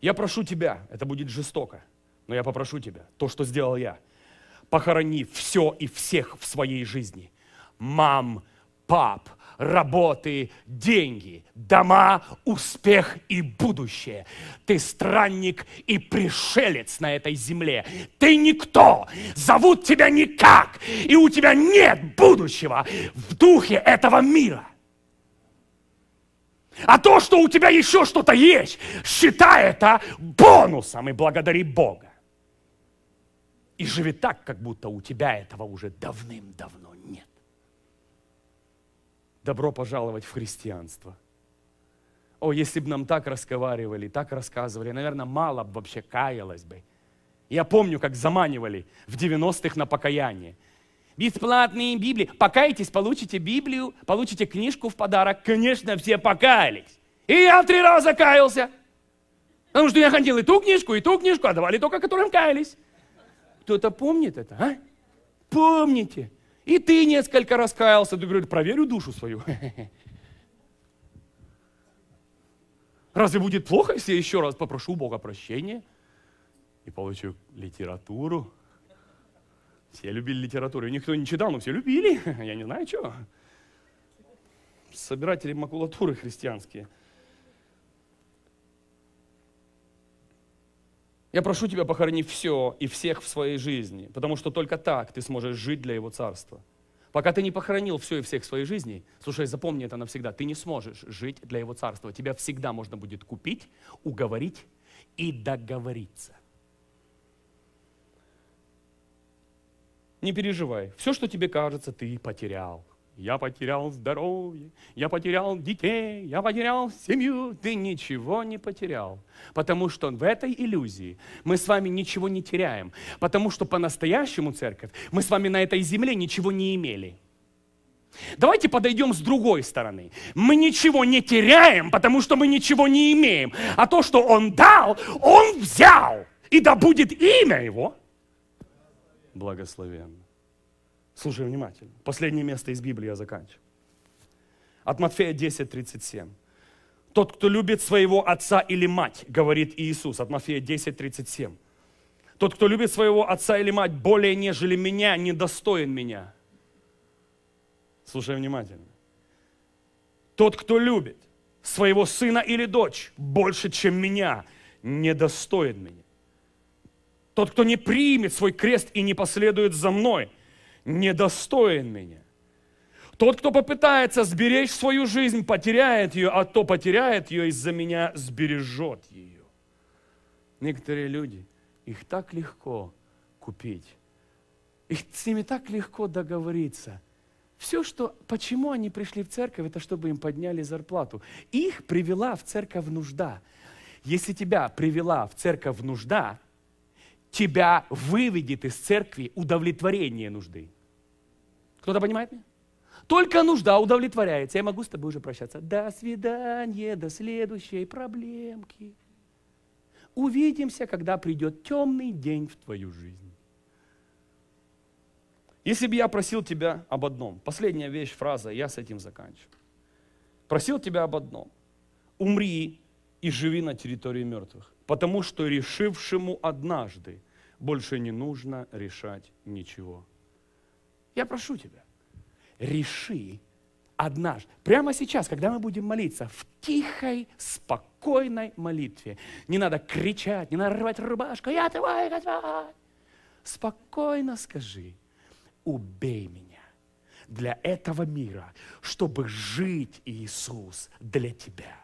я прошу тебя, это будет жестоко, но я попрошу тебя, то, что сделал я, похорони все и всех в своей жизни. Мам, пап, работы, деньги, дома, успех и будущее. Ты странник и пришелец на этой земле. Ты никто. Зовут тебя никак. И у тебя нет будущего в духе этого мира. А то, что у тебя еще что-то есть, считай это бонусом и благодари Бога. И живи так, как будто у тебя этого уже давным-давно нет. Добро пожаловать в христианство. О, если бы нам так разговаривали, так рассказывали, наверное, мало бы вообще каялось бы. Я помню, как заманивали в 90-х на покаяние – бесплатные Библии. Покайтесь, получите Библию, получите книжку в подарок. Конечно, все покаялись. И я три раза каялся. Потому что я ходил и ту книжку, и ту книжку, а давали только, которым каялись. Кто-то помнит это, а? Помните. И ты несколько раз каялся. Ты говоришь, проверю душу свою. Разве будет плохо, если я еще раз попрошу Бога прощения и получу литературу? Все любили литературу. Ее никто не читал, но все любили. Я не знаю, что. Собиратели макулатуры христианские. Я прошу тебя похоронить все и всех в своей жизни, потому что только так ты сможешь жить для Его Царства. Пока ты не похоронил все и всех в своей жизни, слушай, запомни это навсегда, ты не сможешь жить для Его Царства. Тебя всегда можно будет купить, уговорить и договориться. не переживай. Все, что тебе кажется, ты потерял. Я потерял здоровье, я потерял детей, я потерял семью. Ты ничего не потерял. Потому что в этой иллюзии мы с вами ничего не теряем. Потому что по-настоящему, церковь, мы с вами на этой земле ничего не имели. Давайте подойдем с другой стороны. Мы ничего не теряем, потому что мы ничего не имеем. А то, что Он дал, Он взял. И да будет имя Его – благословен. Слушай внимательно. Последнее место из Библии я заканчиваю. От Матфея 10:37. Тот, кто любит своего отца или мать, говорит Иисус. От Матфея 10:37. Тот, кто любит своего отца или мать более, нежели меня, недостоин меня. Слушай внимательно. Тот, кто любит своего сына или дочь больше, чем меня, недостоин меня. Тот, кто не примет свой крест и не последует за мной, недостоин меня. Тот, кто попытается сберечь свою жизнь, потеряет ее, а то потеряет ее из-за меня, сбережет ее. Некоторые люди, их так легко купить, их с ними так легко договориться. Все, что, почему они пришли в церковь, это чтобы им подняли зарплату. Их привела в церковь нужда. Если тебя привела в церковь нужда, тебя выведет из церкви удовлетворение нужды. Кто-то понимает меня? Только нужда удовлетворяется. Я могу с тобой уже прощаться. До свидания, до следующей проблемки. Увидимся, когда придет темный день в твою жизнь. Если бы я просил тебя об одном, последняя вещь, фраза, я с этим заканчиваю. Просил тебя об одном. Умри и живи на территории мертвых потому что решившему однажды больше не нужно решать ничего. Я прошу тебя, реши однажды, прямо сейчас, когда мы будем молиться, в тихой, спокойной молитве. Не надо кричать, не надо рвать рубашку, я твой Господь. Спокойно скажи, убей меня для этого мира, чтобы жить, Иисус, для тебя.